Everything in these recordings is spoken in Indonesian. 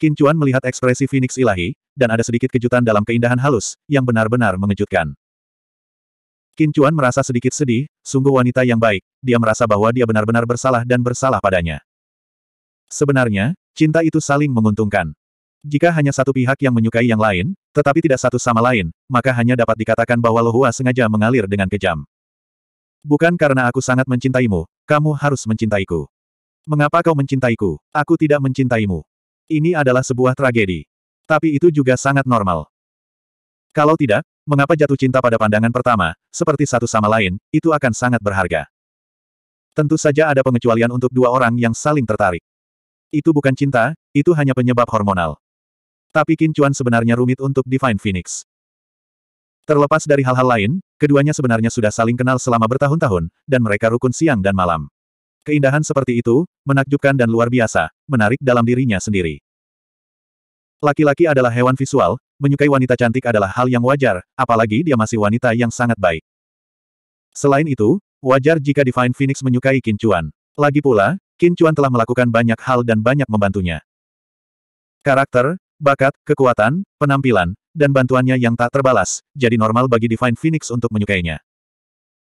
Qin Chuan melihat ekspresi Phoenix Ilahi, dan ada sedikit kejutan dalam keindahan halus, yang benar-benar mengejutkan. Qin Chuan merasa sedikit sedih, sungguh wanita yang baik, dia merasa bahwa dia benar-benar bersalah dan bersalah padanya. Sebenarnya, cinta itu saling menguntungkan. Jika hanya satu pihak yang menyukai yang lain, tetapi tidak satu sama lain, maka hanya dapat dikatakan bahwa Lohua sengaja mengalir dengan kejam. Bukan karena aku sangat mencintaimu, kamu harus mencintaiku. Mengapa kau mencintaiku? Aku tidak mencintaimu. Ini adalah sebuah tragedi. Tapi itu juga sangat normal. Kalau tidak, mengapa jatuh cinta pada pandangan pertama, seperti satu sama lain, itu akan sangat berharga. Tentu saja ada pengecualian untuk dua orang yang saling tertarik. Itu bukan cinta, itu hanya penyebab hormonal. Tapi kincuan sebenarnya rumit untuk Divine Phoenix. Terlepas dari hal-hal lain, keduanya sebenarnya sudah saling kenal selama bertahun-tahun, dan mereka rukun siang dan malam. Keindahan seperti itu, menakjubkan dan luar biasa, menarik dalam dirinya sendiri. Laki-laki adalah hewan visual, menyukai wanita cantik adalah hal yang wajar, apalagi dia masih wanita yang sangat baik. Selain itu, wajar jika Divine Phoenix menyukai Kincuan. Lagi pula, Kincuan telah melakukan banyak hal dan banyak membantunya. Karakter, bakat, kekuatan, penampilan, dan bantuannya yang tak terbalas, jadi normal bagi Divine Phoenix untuk menyukainya.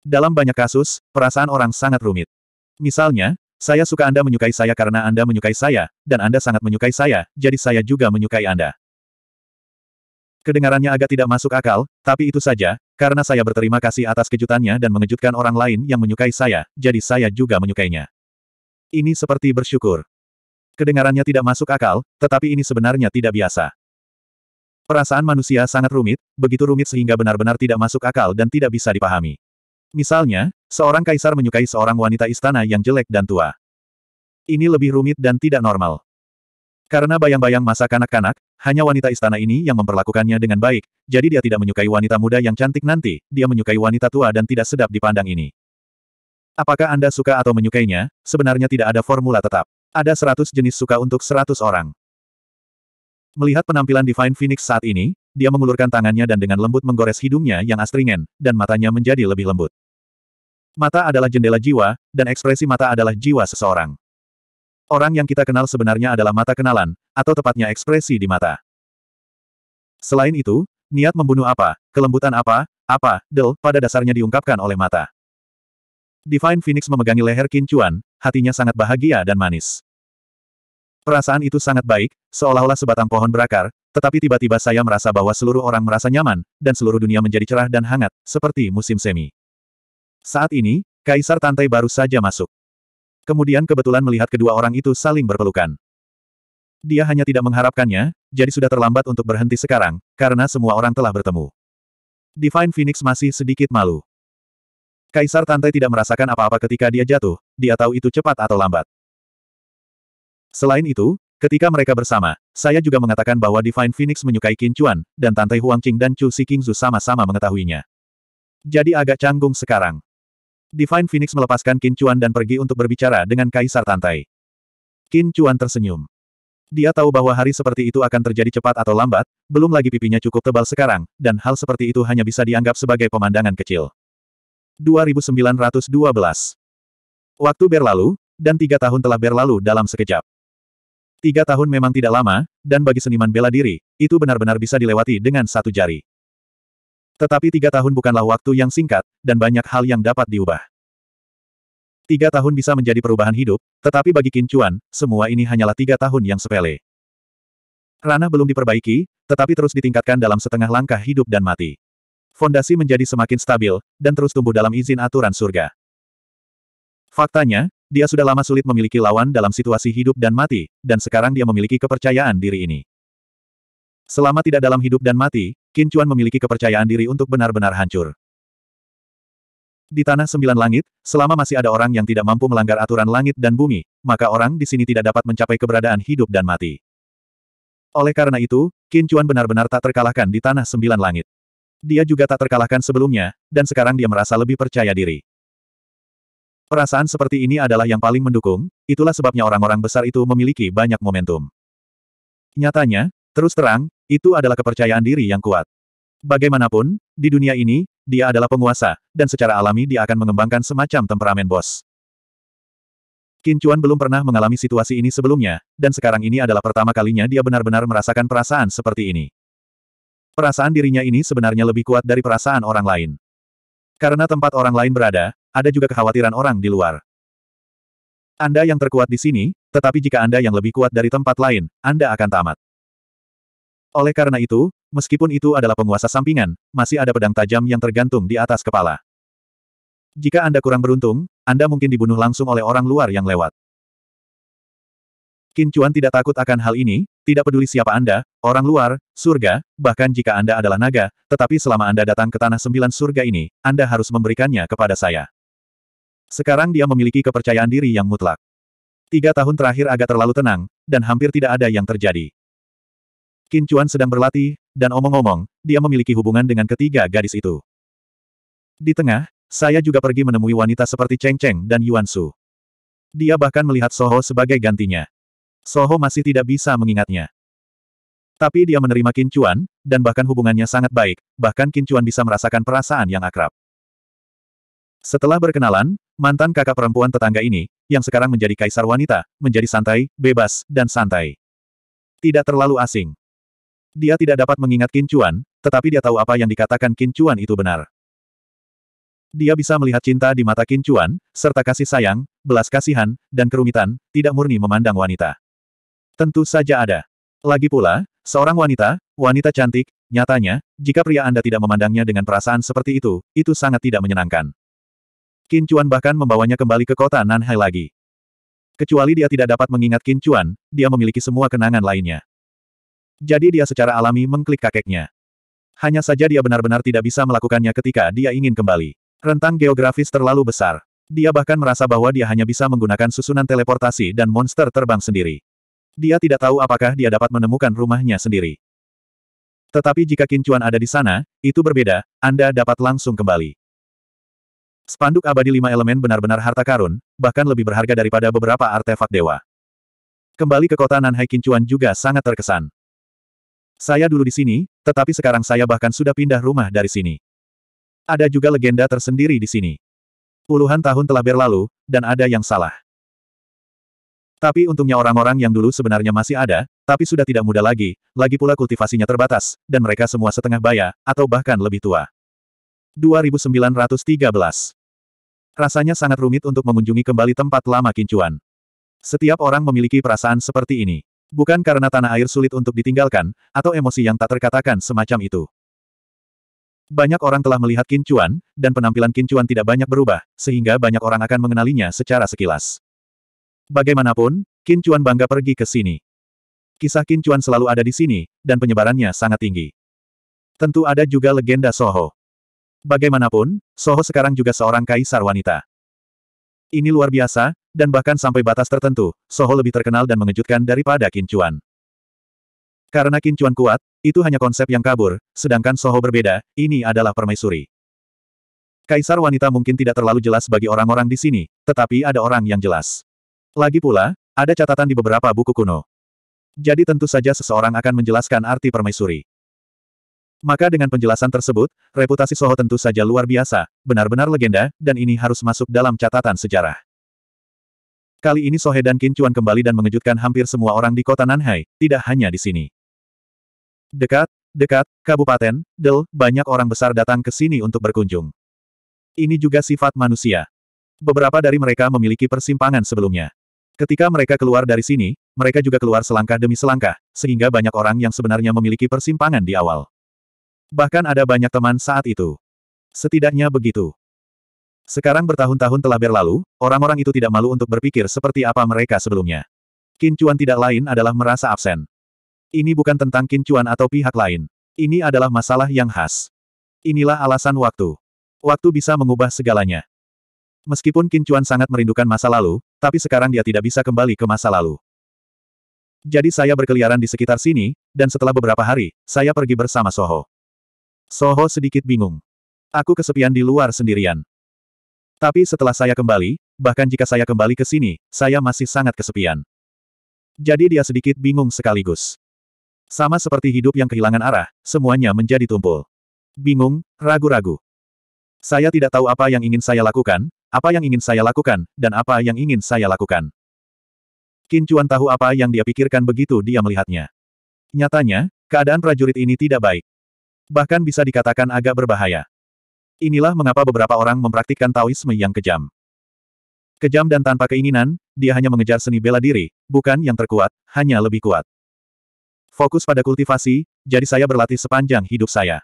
Dalam banyak kasus, perasaan orang sangat rumit. Misalnya, saya suka Anda menyukai saya karena Anda menyukai saya, dan Anda sangat menyukai saya, jadi saya juga menyukai Anda. Kedengarannya agak tidak masuk akal, tapi itu saja, karena saya berterima kasih atas kejutannya dan mengejutkan orang lain yang menyukai saya, jadi saya juga menyukainya. Ini seperti bersyukur. Kedengarannya tidak masuk akal, tetapi ini sebenarnya tidak biasa. Perasaan manusia sangat rumit, begitu rumit sehingga benar-benar tidak masuk akal dan tidak bisa dipahami. Misalnya, Seorang kaisar menyukai seorang wanita istana yang jelek dan tua. Ini lebih rumit dan tidak normal. Karena bayang-bayang masa kanak-kanak, hanya wanita istana ini yang memperlakukannya dengan baik, jadi dia tidak menyukai wanita muda yang cantik nanti, dia menyukai wanita tua dan tidak sedap dipandang ini. Apakah Anda suka atau menyukainya, sebenarnya tidak ada formula tetap. Ada seratus jenis suka untuk seratus orang. Melihat penampilan Divine Phoenix saat ini, dia mengulurkan tangannya dan dengan lembut menggores hidungnya yang astringen, dan matanya menjadi lebih lembut. Mata adalah jendela jiwa, dan ekspresi mata adalah jiwa seseorang. Orang yang kita kenal sebenarnya adalah mata kenalan, atau tepatnya ekspresi di mata. Selain itu, niat membunuh apa, kelembutan apa, apa, del, pada dasarnya diungkapkan oleh mata. Divine Phoenix memegangi leher Kincuan, hatinya sangat bahagia dan manis. Perasaan itu sangat baik, seolah-olah sebatang pohon berakar, tetapi tiba-tiba saya merasa bahwa seluruh orang merasa nyaman, dan seluruh dunia menjadi cerah dan hangat, seperti musim semi. Saat ini, Kaisar Tantai baru saja masuk. Kemudian kebetulan melihat kedua orang itu saling berpelukan. Dia hanya tidak mengharapkannya, jadi sudah terlambat untuk berhenti sekarang, karena semua orang telah bertemu. Divine Phoenix masih sedikit malu. Kaisar Tantai tidak merasakan apa-apa ketika dia jatuh, dia tahu itu cepat atau lambat. Selain itu, ketika mereka bersama, saya juga mengatakan bahwa Divine Phoenix menyukai Qin Chuan, dan Tantai Huangqing dan Chu Si sama-sama mengetahuinya. Jadi agak canggung sekarang. Divine Phoenix melepaskan Qin Chuan dan pergi untuk berbicara dengan Kaisar Tantai. Qin Chuan tersenyum. Dia tahu bahwa hari seperti itu akan terjadi cepat atau lambat, belum lagi pipinya cukup tebal sekarang, dan hal seperti itu hanya bisa dianggap sebagai pemandangan kecil. 2912 Waktu berlalu, dan tiga tahun telah berlalu dalam sekejap. Tiga tahun memang tidak lama, dan bagi seniman bela diri, itu benar-benar bisa dilewati dengan satu jari. Tetapi tiga tahun bukanlah waktu yang singkat, dan banyak hal yang dapat diubah. Tiga tahun bisa menjadi perubahan hidup, tetapi bagi Kincuan, semua ini hanyalah tiga tahun yang sepele. Ranah belum diperbaiki, tetapi terus ditingkatkan dalam setengah langkah hidup dan mati. Fondasi menjadi semakin stabil, dan terus tumbuh dalam izin aturan surga. Faktanya, dia sudah lama sulit memiliki lawan dalam situasi hidup dan mati, dan sekarang dia memiliki kepercayaan diri ini. Selama tidak dalam hidup dan mati, Qin Chuan memiliki kepercayaan diri untuk benar-benar hancur. Di Tanah Sembilan Langit, selama masih ada orang yang tidak mampu melanggar aturan langit dan bumi, maka orang di sini tidak dapat mencapai keberadaan hidup dan mati. Oleh karena itu, Qin Chuan benar-benar tak terkalahkan di Tanah Sembilan Langit. Dia juga tak terkalahkan sebelumnya, dan sekarang dia merasa lebih percaya diri. Perasaan seperti ini adalah yang paling mendukung, itulah sebabnya orang-orang besar itu memiliki banyak momentum. Nyatanya, terus terang, itu adalah kepercayaan diri yang kuat. Bagaimanapun, di dunia ini, dia adalah penguasa, dan secara alami dia akan mengembangkan semacam temperamen bos. Kincuan belum pernah mengalami situasi ini sebelumnya, dan sekarang ini adalah pertama kalinya dia benar-benar merasakan perasaan seperti ini. Perasaan dirinya ini sebenarnya lebih kuat dari perasaan orang lain. Karena tempat orang lain berada, ada juga kekhawatiran orang di luar. Anda yang terkuat di sini, tetapi jika Anda yang lebih kuat dari tempat lain, Anda akan tamat. Oleh karena itu, meskipun itu adalah penguasa sampingan, masih ada pedang tajam yang tergantung di atas kepala. Jika Anda kurang beruntung, Anda mungkin dibunuh langsung oleh orang luar yang lewat. Qin Chuan tidak takut akan hal ini, tidak peduli siapa Anda, orang luar, surga, bahkan jika Anda adalah naga, tetapi selama Anda datang ke Tanah Sembilan Surga ini, Anda harus memberikannya kepada saya. Sekarang dia memiliki kepercayaan diri yang mutlak. Tiga tahun terakhir agak terlalu tenang, dan hampir tidak ada yang terjadi. Qin Chuan sedang berlatih, dan omong-omong, dia memiliki hubungan dengan ketiga gadis itu. Di tengah, saya juga pergi menemui wanita seperti Cheng Cheng dan Yuan Su. Dia bahkan melihat Soho sebagai gantinya. Soho masih tidak bisa mengingatnya. Tapi dia menerima Qin Chuan, dan bahkan hubungannya sangat baik, bahkan Qin Chuan bisa merasakan perasaan yang akrab. Setelah berkenalan, mantan kakak perempuan tetangga ini, yang sekarang menjadi kaisar wanita, menjadi santai, bebas, dan santai. Tidak terlalu asing. Dia tidak dapat mengingat Kincuan, tetapi dia tahu apa yang dikatakan Kincuan itu benar. Dia bisa melihat cinta di mata Kincuan, serta kasih sayang, belas kasihan, dan kerumitan, tidak murni memandang wanita. Tentu saja ada. Lagi pula, seorang wanita, wanita cantik, nyatanya, jika pria Anda tidak memandangnya dengan perasaan seperti itu, itu sangat tidak menyenangkan. Kincuan bahkan membawanya kembali ke kota Nanhai lagi. Kecuali dia tidak dapat mengingat Kincuan, dia memiliki semua kenangan lainnya. Jadi dia secara alami mengklik kakeknya. Hanya saja dia benar-benar tidak bisa melakukannya ketika dia ingin kembali. Rentang geografis terlalu besar. Dia bahkan merasa bahwa dia hanya bisa menggunakan susunan teleportasi dan monster terbang sendiri. Dia tidak tahu apakah dia dapat menemukan rumahnya sendiri. Tetapi jika kincuan ada di sana, itu berbeda, Anda dapat langsung kembali. Spanduk abadi lima elemen benar-benar harta karun, bahkan lebih berharga daripada beberapa artefak dewa. Kembali ke kota Nanhai Kincuan juga sangat terkesan. Saya dulu di sini, tetapi sekarang saya bahkan sudah pindah rumah dari sini. Ada juga legenda tersendiri di sini. Puluhan tahun telah berlalu, dan ada yang salah. Tapi untungnya orang-orang yang dulu sebenarnya masih ada, tapi sudah tidak muda lagi, lagi pula kultivasinya terbatas, dan mereka semua setengah baya, atau bahkan lebih tua. 2913 Rasanya sangat rumit untuk mengunjungi kembali tempat lama kincuan. Setiap orang memiliki perasaan seperti ini. Bukan karena tanah air sulit untuk ditinggalkan, atau emosi yang tak terkatakan semacam itu. Banyak orang telah melihat Kincuan, dan penampilan Kincuan tidak banyak berubah, sehingga banyak orang akan mengenalinya secara sekilas. Bagaimanapun, Kincuan bangga pergi ke sini. Kisah Kincuan selalu ada di sini, dan penyebarannya sangat tinggi. Tentu ada juga legenda Soho. Bagaimanapun, Soho sekarang juga seorang kaisar wanita. Ini luar biasa, dan bahkan sampai batas tertentu, Soho lebih terkenal dan mengejutkan daripada Kincuan. Karena Kincuan kuat, itu hanya konsep yang kabur, sedangkan Soho berbeda, ini adalah permaisuri. Kaisar wanita mungkin tidak terlalu jelas bagi orang-orang di sini, tetapi ada orang yang jelas. Lagi pula, ada catatan di beberapa buku kuno. Jadi tentu saja seseorang akan menjelaskan arti permaisuri. Maka dengan penjelasan tersebut, reputasi Soho tentu saja luar biasa, benar-benar legenda, dan ini harus masuk dalam catatan sejarah. Kali ini Sohe dan Qin Chuan kembali dan mengejutkan hampir semua orang di kota Nanhai, tidak hanya di sini. Dekat, dekat, kabupaten, del, banyak orang besar datang ke sini untuk berkunjung. Ini juga sifat manusia. Beberapa dari mereka memiliki persimpangan sebelumnya. Ketika mereka keluar dari sini, mereka juga keluar selangkah demi selangkah, sehingga banyak orang yang sebenarnya memiliki persimpangan di awal. Bahkan ada banyak teman saat itu. Setidaknya begitu. Sekarang bertahun-tahun telah berlalu, orang-orang itu tidak malu untuk berpikir seperti apa mereka sebelumnya. Qin tidak lain adalah merasa absen. Ini bukan tentang Qin atau pihak lain. Ini adalah masalah yang khas. Inilah alasan waktu. Waktu bisa mengubah segalanya. Meskipun Qin sangat merindukan masa lalu, tapi sekarang dia tidak bisa kembali ke masa lalu. Jadi saya berkeliaran di sekitar sini, dan setelah beberapa hari, saya pergi bersama Soho. Soho sedikit bingung. Aku kesepian di luar sendirian. Tapi setelah saya kembali, bahkan jika saya kembali ke sini, saya masih sangat kesepian. Jadi dia sedikit bingung sekaligus. Sama seperti hidup yang kehilangan arah, semuanya menjadi tumpul. Bingung, ragu-ragu. Saya tidak tahu apa yang ingin saya lakukan, apa yang ingin saya lakukan, dan apa yang ingin saya lakukan. Kincuan tahu apa yang dia pikirkan begitu dia melihatnya. Nyatanya, keadaan prajurit ini tidak baik. Bahkan bisa dikatakan agak berbahaya. Inilah mengapa beberapa orang mempraktikkan Taoisme yang kejam. Kejam dan tanpa keinginan, dia hanya mengejar seni bela diri, bukan yang terkuat, hanya lebih kuat. Fokus pada kultivasi, jadi saya berlatih sepanjang hidup saya.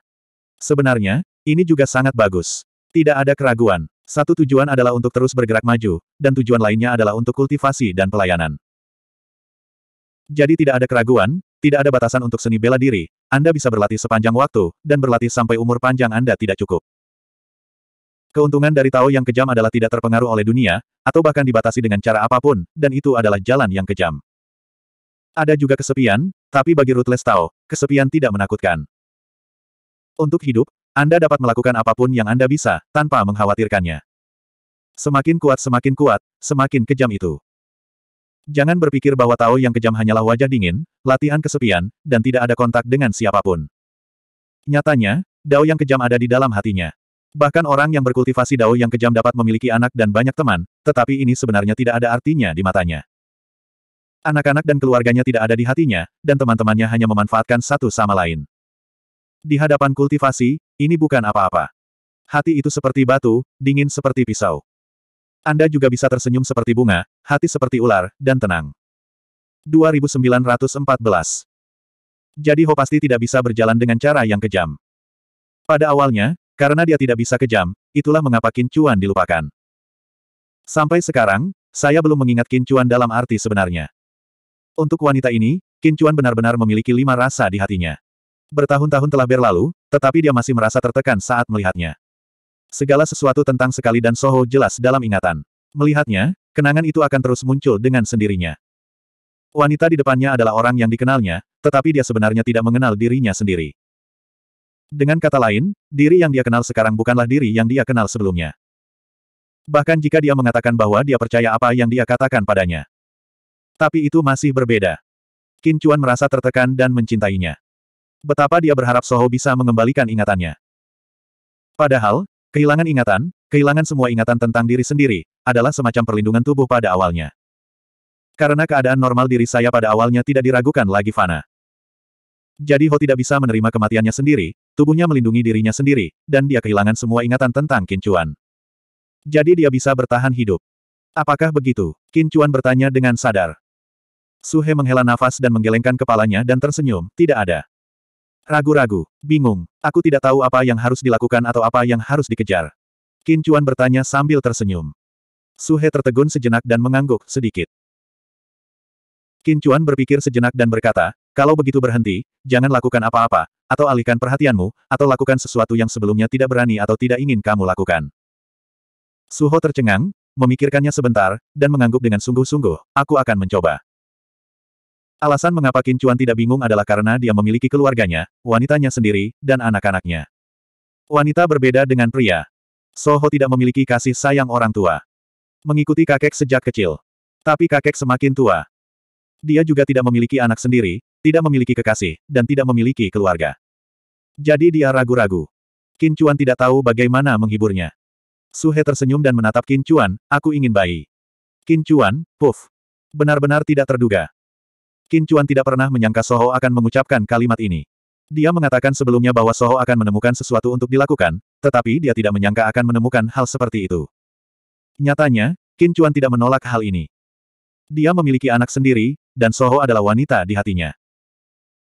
Sebenarnya, ini juga sangat bagus. Tidak ada keraguan. Satu tujuan adalah untuk terus bergerak maju, dan tujuan lainnya adalah untuk kultivasi dan pelayanan. Jadi tidak ada keraguan, tidak ada batasan untuk seni bela diri, Anda bisa berlatih sepanjang waktu, dan berlatih sampai umur panjang Anda tidak cukup. Keuntungan dari Tao yang kejam adalah tidak terpengaruh oleh dunia, atau bahkan dibatasi dengan cara apapun, dan itu adalah jalan yang kejam. Ada juga kesepian, tapi bagi Ruthless Tao, kesepian tidak menakutkan. Untuk hidup, Anda dapat melakukan apapun yang Anda bisa, tanpa mengkhawatirkannya. Semakin kuat semakin kuat, semakin kejam itu. Jangan berpikir bahwa Tao yang kejam hanyalah wajah dingin, latihan kesepian, dan tidak ada kontak dengan siapapun. Nyatanya, Dao yang kejam ada di dalam hatinya. Bahkan orang yang berkultivasi dao yang kejam dapat memiliki anak dan banyak teman, tetapi ini sebenarnya tidak ada artinya di matanya. Anak-anak dan keluarganya tidak ada di hatinya, dan teman-temannya hanya memanfaatkan satu sama lain. Di hadapan kultivasi, ini bukan apa-apa. Hati itu seperti batu, dingin seperti pisau. Anda juga bisa tersenyum seperti bunga, hati seperti ular, dan tenang. 2914 Jadi Ho pasti tidak bisa berjalan dengan cara yang kejam. Pada awalnya, karena dia tidak bisa kejam, itulah mengapa Kincuan dilupakan. Sampai sekarang, saya belum mengingat Kincuan dalam arti sebenarnya. Untuk wanita ini, Kincuan benar-benar memiliki lima rasa di hatinya. Bertahun-tahun telah berlalu, tetapi dia masih merasa tertekan saat melihatnya. Segala sesuatu tentang sekali dan Soho jelas dalam ingatan. Melihatnya, kenangan itu akan terus muncul dengan sendirinya. Wanita di depannya adalah orang yang dikenalnya, tetapi dia sebenarnya tidak mengenal dirinya sendiri. Dengan kata lain, diri yang dia kenal sekarang bukanlah diri yang dia kenal sebelumnya. Bahkan jika dia mengatakan bahwa dia percaya apa yang dia katakan padanya. Tapi itu masih berbeda. Qin Chuan merasa tertekan dan mencintainya. Betapa dia berharap Soho bisa mengembalikan ingatannya. Padahal, kehilangan ingatan, kehilangan semua ingatan tentang diri sendiri, adalah semacam perlindungan tubuh pada awalnya. Karena keadaan normal diri saya pada awalnya tidak diragukan lagi fana. Jadi Ho tidak bisa menerima kematiannya sendiri, Tubuhnya melindungi dirinya sendiri, dan dia kehilangan semua ingatan tentang Kincuan. Jadi dia bisa bertahan hidup. Apakah begitu? Kincuan bertanya dengan sadar. Suhe menghela nafas dan menggelengkan kepalanya dan tersenyum, tidak ada. Ragu-ragu, bingung, aku tidak tahu apa yang harus dilakukan atau apa yang harus dikejar. Kincuan bertanya sambil tersenyum. Suhe tertegun sejenak dan mengangguk sedikit. Kincuan berpikir sejenak dan berkata, kalau begitu berhenti, jangan lakukan apa-apa, atau alihkan perhatianmu, atau lakukan sesuatu yang sebelumnya tidak berani atau tidak ingin kamu lakukan. Suho tercengang, memikirkannya sebentar, dan mengangguk dengan sungguh-sungguh, aku akan mencoba. Alasan mengapa Qin Chuan tidak bingung adalah karena dia memiliki keluarganya, wanitanya sendiri, dan anak-anaknya. Wanita berbeda dengan pria. Soho tidak memiliki kasih sayang orang tua. Mengikuti kakek sejak kecil. Tapi kakek semakin tua. Dia juga tidak memiliki anak sendiri, tidak memiliki kekasih, dan tidak memiliki keluarga. Jadi dia ragu-ragu. Qin Chuan tidak tahu bagaimana menghiburnya. Suhe tersenyum dan menatap Qin Chuan, aku ingin bayi. Qin Chuan, puff. Benar-benar tidak terduga. Qin Chuan tidak pernah menyangka Soho akan mengucapkan kalimat ini. Dia mengatakan sebelumnya bahwa Soho akan menemukan sesuatu untuk dilakukan, tetapi dia tidak menyangka akan menemukan hal seperti itu. Nyatanya, Qin Chuan tidak menolak hal ini. Dia memiliki anak sendiri, dan Soho adalah wanita di hatinya.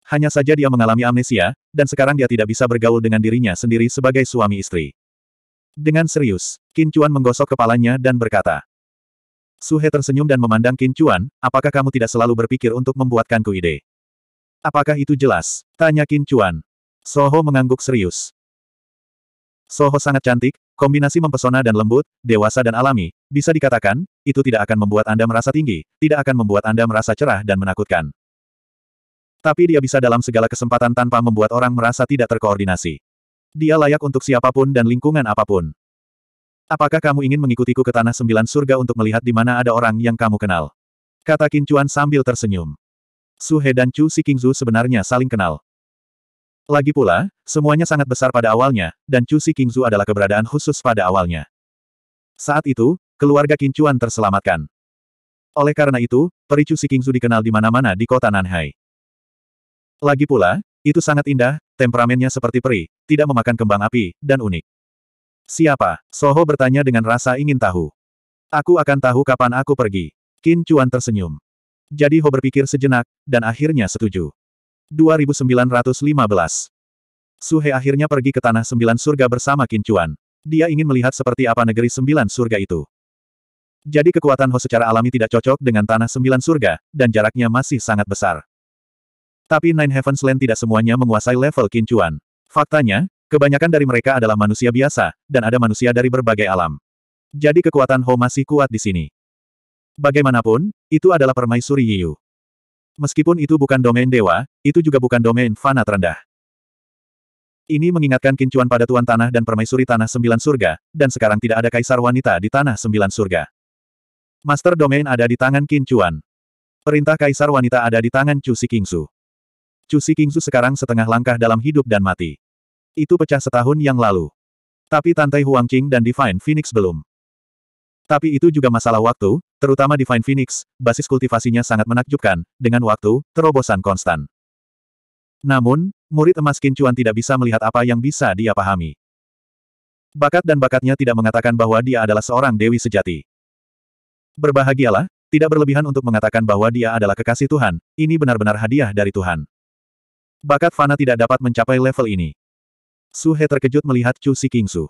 Hanya saja dia mengalami amnesia, dan sekarang dia tidak bisa bergaul dengan dirinya sendiri sebagai suami istri. Dengan serius, Qin Chuan menggosok kepalanya dan berkata. Suhe tersenyum dan memandang Qin Chuan, apakah kamu tidak selalu berpikir untuk membuatkanku ide? Apakah itu jelas? Tanya Qin Chuan. Soho mengangguk serius. Soho sangat cantik, kombinasi mempesona dan lembut, dewasa dan alami, bisa dikatakan, itu tidak akan membuat Anda merasa tinggi, tidak akan membuat Anda merasa cerah dan menakutkan. Tapi dia bisa dalam segala kesempatan tanpa membuat orang merasa tidak terkoordinasi. Dia layak untuk siapapun dan lingkungan apapun. Apakah kamu ingin mengikutiku ke Tanah Sembilan Surga untuk melihat di mana ada orang yang kamu kenal? Kata Kincuan sambil tersenyum. Su He dan Chu Sikingzu sebenarnya saling kenal. Lagi pula, semuanya sangat besar pada awalnya, dan Chu Sikingzu adalah keberadaan khusus pada awalnya. Saat itu, keluarga Kincuan terselamatkan. Oleh karena itu, peri King Sikingzu dikenal di mana-mana di kota Nanhai. Lagi pula, itu sangat indah, temperamennya seperti peri, tidak memakan kembang api, dan unik. Siapa? Soho bertanya dengan rasa ingin tahu. Aku akan tahu kapan aku pergi. Qin Chuan tersenyum. Jadi Ho berpikir sejenak, dan akhirnya setuju. 2915 Suhe akhirnya pergi ke Tanah Sembilan Surga bersama Qin Chuan. Dia ingin melihat seperti apa negeri Sembilan Surga itu. Jadi kekuatan Ho secara alami tidak cocok dengan Tanah Sembilan Surga, dan jaraknya masih sangat besar. Tapi Nine Heavens Land tidak semuanya menguasai level kincuan. Faktanya, kebanyakan dari mereka adalah manusia biasa, dan ada manusia dari berbagai alam. Jadi kekuatan Ho masih kuat di sini. Bagaimanapun, itu adalah permaisuri Yiyu. Meskipun itu bukan domain dewa, itu juga bukan domain fana terendah. Ini mengingatkan kincuan pada Tuan Tanah dan Permaisuri Tanah Sembilan Surga, dan sekarang tidak ada kaisar wanita di Tanah Sembilan Surga. Master Domain ada di tangan kincuan. Perintah kaisar wanita ada di tangan Chu Si Kingsu. Cusi Kingzu sekarang setengah langkah dalam hidup dan mati. Itu pecah setahun yang lalu. Tapi Tantai Qing dan Divine Phoenix belum. Tapi itu juga masalah waktu, terutama Divine Phoenix, basis kultivasinya sangat menakjubkan, dengan waktu, terobosan konstan. Namun, murid emas Kincuan tidak bisa melihat apa yang bisa dia pahami. Bakat dan bakatnya tidak mengatakan bahwa dia adalah seorang dewi sejati. Berbahagialah, tidak berlebihan untuk mengatakan bahwa dia adalah kekasih Tuhan, ini benar-benar hadiah dari Tuhan. Bakat Fana tidak dapat mencapai level ini. Su He terkejut melihat Chu Si Su.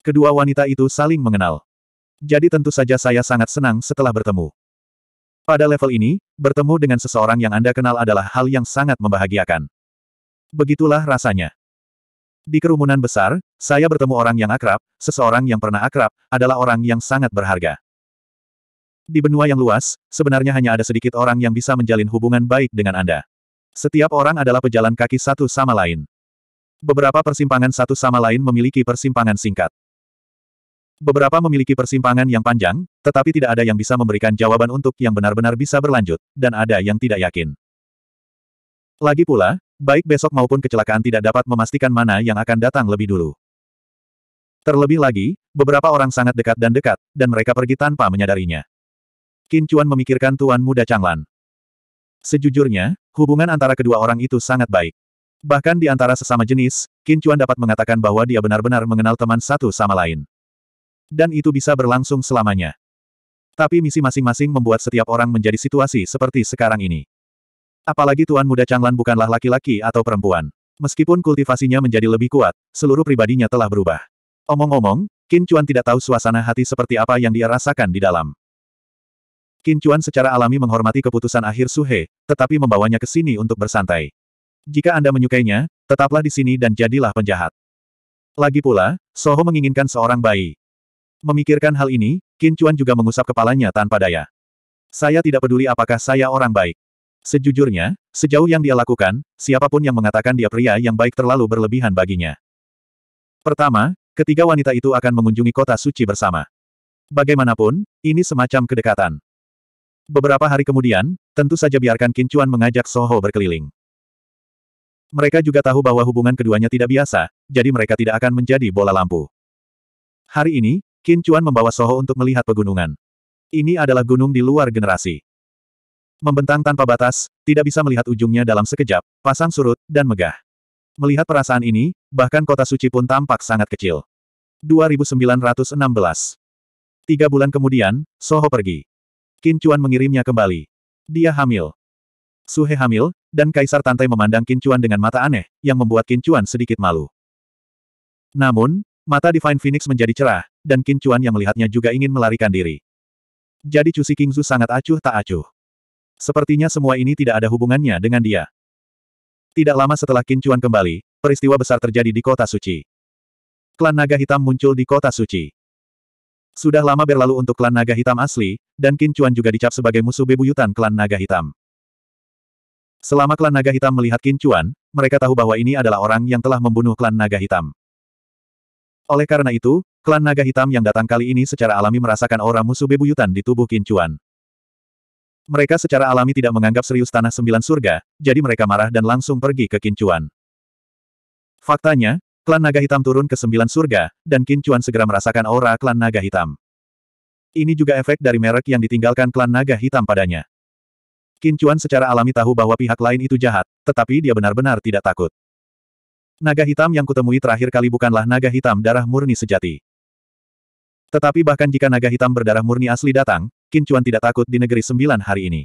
Kedua wanita itu saling mengenal. Jadi tentu saja saya sangat senang setelah bertemu. Pada level ini, bertemu dengan seseorang yang Anda kenal adalah hal yang sangat membahagiakan. Begitulah rasanya. Di kerumunan besar, saya bertemu orang yang akrab, seseorang yang pernah akrab, adalah orang yang sangat berharga. Di benua yang luas, sebenarnya hanya ada sedikit orang yang bisa menjalin hubungan baik dengan Anda. Setiap orang adalah pejalan kaki satu sama lain. Beberapa persimpangan satu sama lain memiliki persimpangan singkat. Beberapa memiliki persimpangan yang panjang, tetapi tidak ada yang bisa memberikan jawaban untuk yang benar-benar bisa berlanjut, dan ada yang tidak yakin. Lagi pula, baik besok maupun kecelakaan tidak dapat memastikan mana yang akan datang lebih dulu. Terlebih lagi, beberapa orang sangat dekat dan dekat, dan mereka pergi tanpa menyadarinya. Kincuan memikirkan Tuan Muda Changlan. Sejujurnya, hubungan antara kedua orang itu sangat baik. Bahkan di antara sesama jenis, Qin Chuan dapat mengatakan bahwa dia benar-benar mengenal teman satu sama lain. Dan itu bisa berlangsung selamanya. Tapi misi masing-masing membuat setiap orang menjadi situasi seperti sekarang ini. Apalagi Tuan Muda Changlan bukanlah laki-laki atau perempuan. Meskipun kultivasinya menjadi lebih kuat, seluruh pribadinya telah berubah. Omong-omong, Qin Chuan tidak tahu suasana hati seperti apa yang dia rasakan di dalam. Qin Chuan secara alami menghormati keputusan akhir Suhe, tetapi membawanya ke sini untuk bersantai. Jika Anda menyukainya, tetaplah di sini dan jadilah penjahat. Lagi pula, Soho menginginkan seorang bayi. Memikirkan hal ini, Qin Chuan juga mengusap kepalanya tanpa daya. Saya tidak peduli apakah saya orang baik. Sejujurnya, sejauh yang dia lakukan, siapapun yang mengatakan dia pria yang baik terlalu berlebihan baginya. Pertama, ketiga wanita itu akan mengunjungi kota suci bersama. Bagaimanapun, ini semacam kedekatan. Beberapa hari kemudian, tentu saja biarkan Kincuan mengajak Soho berkeliling. Mereka juga tahu bahwa hubungan keduanya tidak biasa, jadi mereka tidak akan menjadi bola lampu. Hari ini, Kincuan membawa Soho untuk melihat pegunungan. Ini adalah gunung di luar generasi. Membentang tanpa batas, tidak bisa melihat ujungnya dalam sekejap, pasang surut, dan megah. Melihat perasaan ini, bahkan kota suci pun tampak sangat kecil. 2916 Tiga bulan kemudian, Soho pergi. Qin Chuan mengirimnya kembali. Dia hamil. Suhe hamil, dan Kaisar Tantai memandang Qin Chuan dengan mata aneh, yang membuat Qin Chuan sedikit malu. Namun, mata Divine Phoenix menjadi cerah, dan Qin Chuan yang melihatnya juga ingin melarikan diri. Jadi Cusi Kingzu sangat acuh tak acuh. Sepertinya semua ini tidak ada hubungannya dengan dia. Tidak lama setelah Qin Chuan kembali, peristiwa besar terjadi di kota suci. Klan naga hitam muncul di kota suci. Sudah lama berlalu untuk klan naga hitam asli, dan Qin Chuan juga dicap sebagai musuh bebuyutan klan naga hitam. Selama klan naga hitam melihat Qin Chuan, mereka tahu bahwa ini adalah orang yang telah membunuh klan naga hitam. Oleh karena itu, klan naga hitam yang datang kali ini secara alami merasakan aura musuh bebuyutan di tubuh Qin Chuan. Mereka secara alami tidak menganggap serius Tanah Sembilan Surga, jadi mereka marah dan langsung pergi ke Kincuan. Faktanya, Klan Naga Hitam turun ke sembilan surga, dan Qin Chuan segera merasakan aura klan Naga Hitam. Ini juga efek dari merek yang ditinggalkan klan Naga Hitam padanya. Qin Chuan secara alami tahu bahwa pihak lain itu jahat, tetapi dia benar-benar tidak takut. Naga hitam yang kutemui terakhir kali bukanlah naga hitam darah murni sejati. Tetapi bahkan jika naga hitam berdarah murni asli datang, Qin Chuan tidak takut di negeri sembilan hari ini.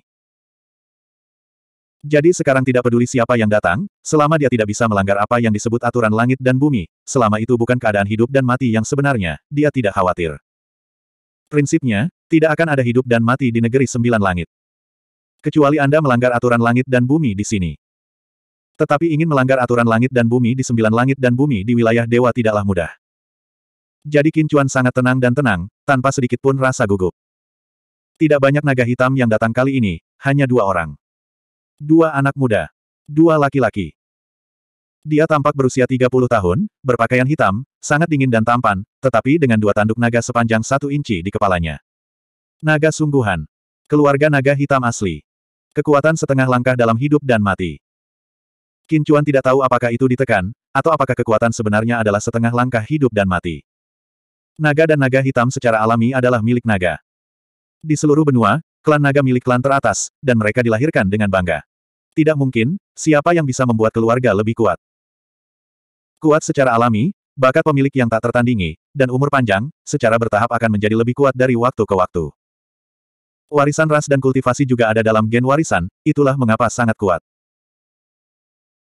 Jadi sekarang tidak peduli siapa yang datang, selama dia tidak bisa melanggar apa yang disebut aturan langit dan bumi, selama itu bukan keadaan hidup dan mati yang sebenarnya, dia tidak khawatir. Prinsipnya, tidak akan ada hidup dan mati di negeri sembilan langit. Kecuali Anda melanggar aturan langit dan bumi di sini. Tetapi ingin melanggar aturan langit dan bumi di sembilan langit dan bumi di wilayah dewa tidaklah mudah. Jadi Kincuan sangat tenang dan tenang, tanpa sedikit pun rasa gugup. Tidak banyak naga hitam yang datang kali ini, hanya dua orang. Dua anak muda. Dua laki-laki. Dia tampak berusia 30 tahun, berpakaian hitam, sangat dingin dan tampan, tetapi dengan dua tanduk naga sepanjang satu inci di kepalanya. Naga sungguhan. Keluarga naga hitam asli. Kekuatan setengah langkah dalam hidup dan mati. Kincuan tidak tahu apakah itu ditekan, atau apakah kekuatan sebenarnya adalah setengah langkah hidup dan mati. Naga dan naga hitam secara alami adalah milik naga. Di seluruh benua, klan naga milik klan teratas, dan mereka dilahirkan dengan bangga. Tidak mungkin, siapa yang bisa membuat keluarga lebih kuat? Kuat secara alami, bakat pemilik yang tak tertandingi, dan umur panjang, secara bertahap akan menjadi lebih kuat dari waktu ke waktu. Warisan ras dan kultivasi juga ada dalam gen warisan, itulah mengapa sangat kuat.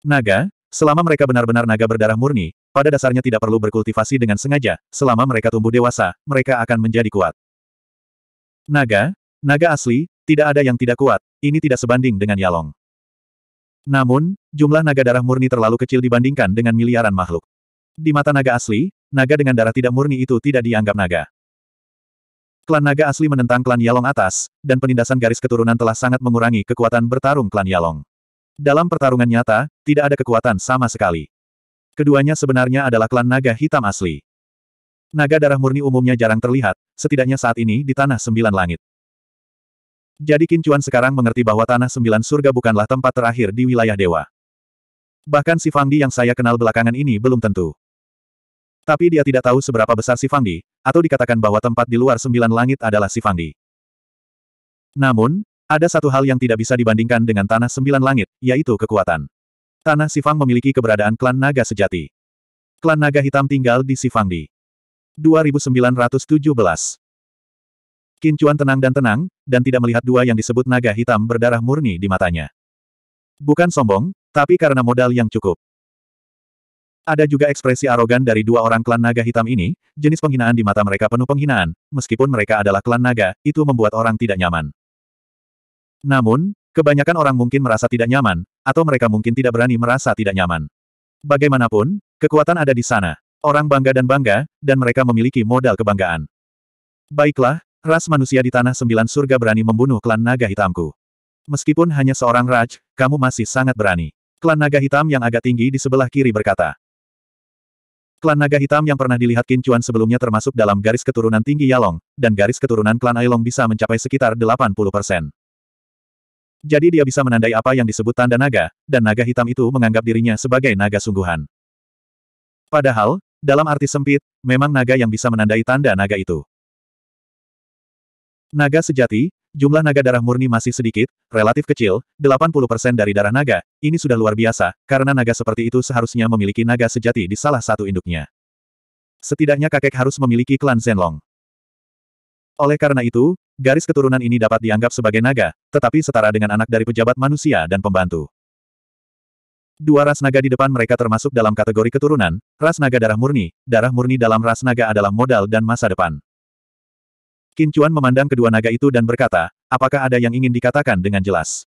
Naga, selama mereka benar-benar naga berdarah murni, pada dasarnya tidak perlu berkultivasi dengan sengaja, selama mereka tumbuh dewasa, mereka akan menjadi kuat. Naga, naga asli, tidak ada yang tidak kuat, ini tidak sebanding dengan Yalong. Namun, jumlah naga darah murni terlalu kecil dibandingkan dengan miliaran makhluk. Di mata naga asli, naga dengan darah tidak murni itu tidak dianggap naga. Klan naga asli menentang klan Yalong atas, dan penindasan garis keturunan telah sangat mengurangi kekuatan bertarung klan Yalong. Dalam pertarungan nyata, tidak ada kekuatan sama sekali. Keduanya sebenarnya adalah klan naga hitam asli. Naga darah murni umumnya jarang terlihat, setidaknya saat ini di Tanah Sembilan Langit. Jadi Kincuan sekarang mengerti bahwa Tanah Sembilan Surga bukanlah tempat terakhir di wilayah dewa. Bahkan si Fangdi yang saya kenal belakangan ini belum tentu. Tapi dia tidak tahu seberapa besar si Fangdi, atau dikatakan bahwa tempat di luar sembilan langit adalah si Fangdi. Namun, ada satu hal yang tidak bisa dibandingkan dengan Tanah Sembilan Langit, yaitu kekuatan. Tanah Sifang memiliki keberadaan klan naga sejati. Klan naga hitam tinggal di Sifangdi. 2917 Qin tenang dan tenang, dan tidak melihat dua yang disebut naga hitam berdarah murni di matanya. Bukan sombong, tapi karena modal yang cukup. Ada juga ekspresi arogan dari dua orang klan naga hitam ini, jenis penghinaan di mata mereka penuh penghinaan, meskipun mereka adalah klan naga, itu membuat orang tidak nyaman. Namun, kebanyakan orang mungkin merasa tidak nyaman, atau mereka mungkin tidak berani merasa tidak nyaman. Bagaimanapun, kekuatan ada di sana. Orang bangga dan bangga, dan mereka memiliki modal kebanggaan. Baiklah, Ras manusia di Tanah Sembilan Surga berani membunuh klan naga hitamku. Meskipun hanya seorang Raj, kamu masih sangat berani. Klan naga hitam yang agak tinggi di sebelah kiri berkata. Klan naga hitam yang pernah dilihat Kincuan sebelumnya termasuk dalam garis keturunan tinggi Yalong, dan garis keturunan klan Ailong bisa mencapai sekitar 80%. Jadi dia bisa menandai apa yang disebut tanda naga, dan naga hitam itu menganggap dirinya sebagai naga sungguhan. Padahal, dalam arti sempit, memang naga yang bisa menandai tanda naga itu. Naga sejati, jumlah naga darah murni masih sedikit, relatif kecil, 80% dari darah naga, ini sudah luar biasa, karena naga seperti itu seharusnya memiliki naga sejati di salah satu induknya. Setidaknya kakek harus memiliki klan Zenlong. Oleh karena itu, garis keturunan ini dapat dianggap sebagai naga, tetapi setara dengan anak dari pejabat manusia dan pembantu. Dua ras naga di depan mereka termasuk dalam kategori keturunan, ras naga darah murni, darah murni dalam ras naga adalah modal dan masa depan. Qin Chuan memandang kedua naga itu dan berkata, apakah ada yang ingin dikatakan dengan jelas?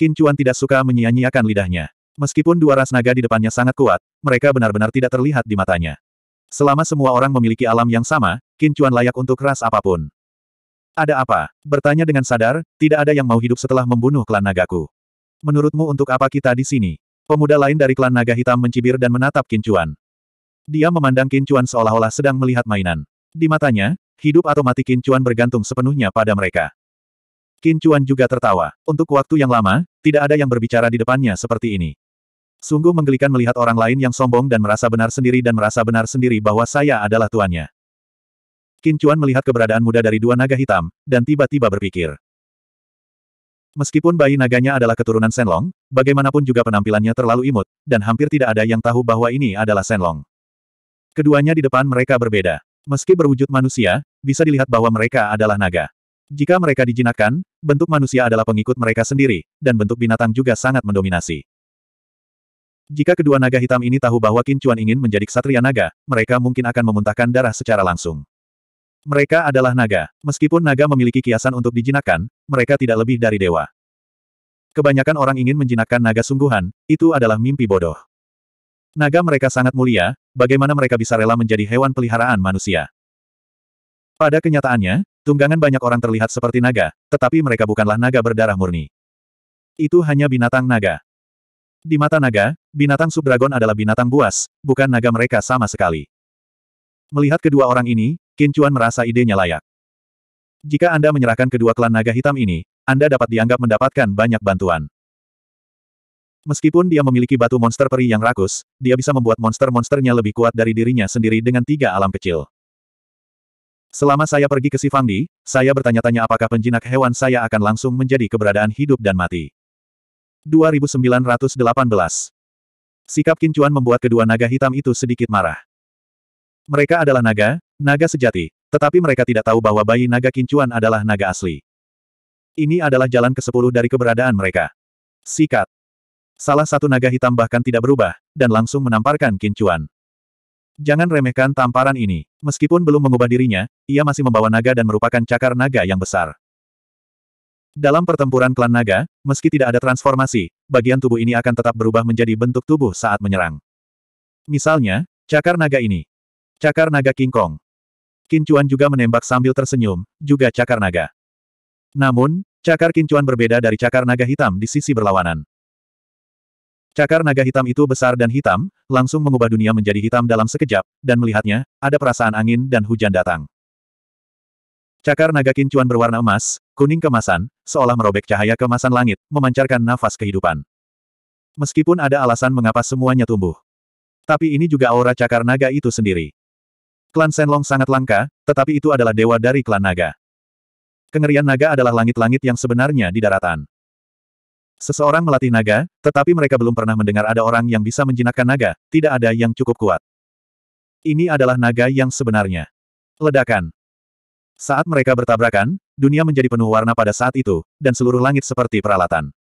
Qin Chuan tidak suka menyia-nyiakan lidahnya. Meskipun dua ras naga di depannya sangat kuat, mereka benar-benar tidak terlihat di matanya. Selama semua orang memiliki alam yang sama, Qin Chuan layak untuk ras apapun. Ada apa? Bertanya dengan sadar, tidak ada yang mau hidup setelah membunuh klan nagaku. Menurutmu untuk apa kita di sini? Pemuda lain dari klan naga hitam mencibir dan menatap Qin Chuan. Dia memandang Qin Chuan seolah-olah sedang melihat mainan. Di matanya, Hidup atau mati Kincuan bergantung sepenuhnya pada mereka. Kincuan juga tertawa. Untuk waktu yang lama, tidak ada yang berbicara di depannya seperti ini. Sungguh menggelikan melihat orang lain yang sombong dan merasa benar sendiri dan merasa benar sendiri bahwa saya adalah tuannya. Kincuan melihat keberadaan muda dari dua naga hitam, dan tiba-tiba berpikir. Meskipun bayi naganya adalah keturunan Senlong, bagaimanapun juga penampilannya terlalu imut, dan hampir tidak ada yang tahu bahwa ini adalah Senlong. Keduanya di depan mereka berbeda. Meski berwujud manusia, bisa dilihat bahwa mereka adalah naga. Jika mereka dijinakkan, bentuk manusia adalah pengikut mereka sendiri, dan bentuk binatang juga sangat mendominasi. Jika kedua naga hitam ini tahu bahwa Kincuan ingin menjadi ksatria naga, mereka mungkin akan memuntahkan darah secara langsung. Mereka adalah naga. Meskipun naga memiliki kiasan untuk dijinakkan, mereka tidak lebih dari dewa. Kebanyakan orang ingin menjinakkan naga sungguhan, itu adalah mimpi bodoh. Naga mereka sangat mulia, bagaimana mereka bisa rela menjadi hewan peliharaan manusia. Pada kenyataannya, tunggangan banyak orang terlihat seperti naga, tetapi mereka bukanlah naga berdarah murni. Itu hanya binatang naga. Di mata naga, binatang subdragon adalah binatang buas, bukan naga mereka sama sekali. Melihat kedua orang ini, Kincuan merasa idenya layak. Jika Anda menyerahkan kedua klan naga hitam ini, Anda dapat dianggap mendapatkan banyak bantuan. Meskipun dia memiliki batu monster peri yang rakus, dia bisa membuat monster-monsternya lebih kuat dari dirinya sendiri dengan tiga alam kecil. Selama saya pergi ke Sifangdi, saya bertanya-tanya apakah penjinak hewan saya akan langsung menjadi keberadaan hidup dan mati. 2918 Sikap Kincuan membuat kedua naga hitam itu sedikit marah. Mereka adalah naga, naga sejati, tetapi mereka tidak tahu bahwa bayi naga Kincuan adalah naga asli. Ini adalah jalan ke-10 dari keberadaan mereka. Sikat. Salah satu naga hitam bahkan tidak berubah, dan langsung menamparkan Kincuan. Jangan remehkan tamparan ini. Meskipun belum mengubah dirinya, ia masih membawa naga dan merupakan cakar naga yang besar. Dalam pertempuran klan naga, meski tidak ada transformasi, bagian tubuh ini akan tetap berubah menjadi bentuk tubuh saat menyerang. Misalnya, cakar naga ini. Cakar naga King Kong. Kincuan juga menembak sambil tersenyum, juga cakar naga. Namun, cakar Kincuan berbeda dari cakar naga hitam di sisi berlawanan. Cakar naga hitam itu besar dan hitam, langsung mengubah dunia menjadi hitam dalam sekejap, dan melihatnya, ada perasaan angin dan hujan datang. Cakar naga kincuan berwarna emas, kuning kemasan, seolah merobek cahaya kemasan langit, memancarkan nafas kehidupan. Meskipun ada alasan mengapa semuanya tumbuh. Tapi ini juga aura cakar naga itu sendiri. Klan Senlong sangat langka, tetapi itu adalah dewa dari klan naga. Kengerian naga adalah langit-langit yang sebenarnya di daratan. Seseorang melatih naga, tetapi mereka belum pernah mendengar ada orang yang bisa menjinakkan naga, tidak ada yang cukup kuat. Ini adalah naga yang sebenarnya. Ledakan. Saat mereka bertabrakan, dunia menjadi penuh warna pada saat itu, dan seluruh langit seperti peralatan.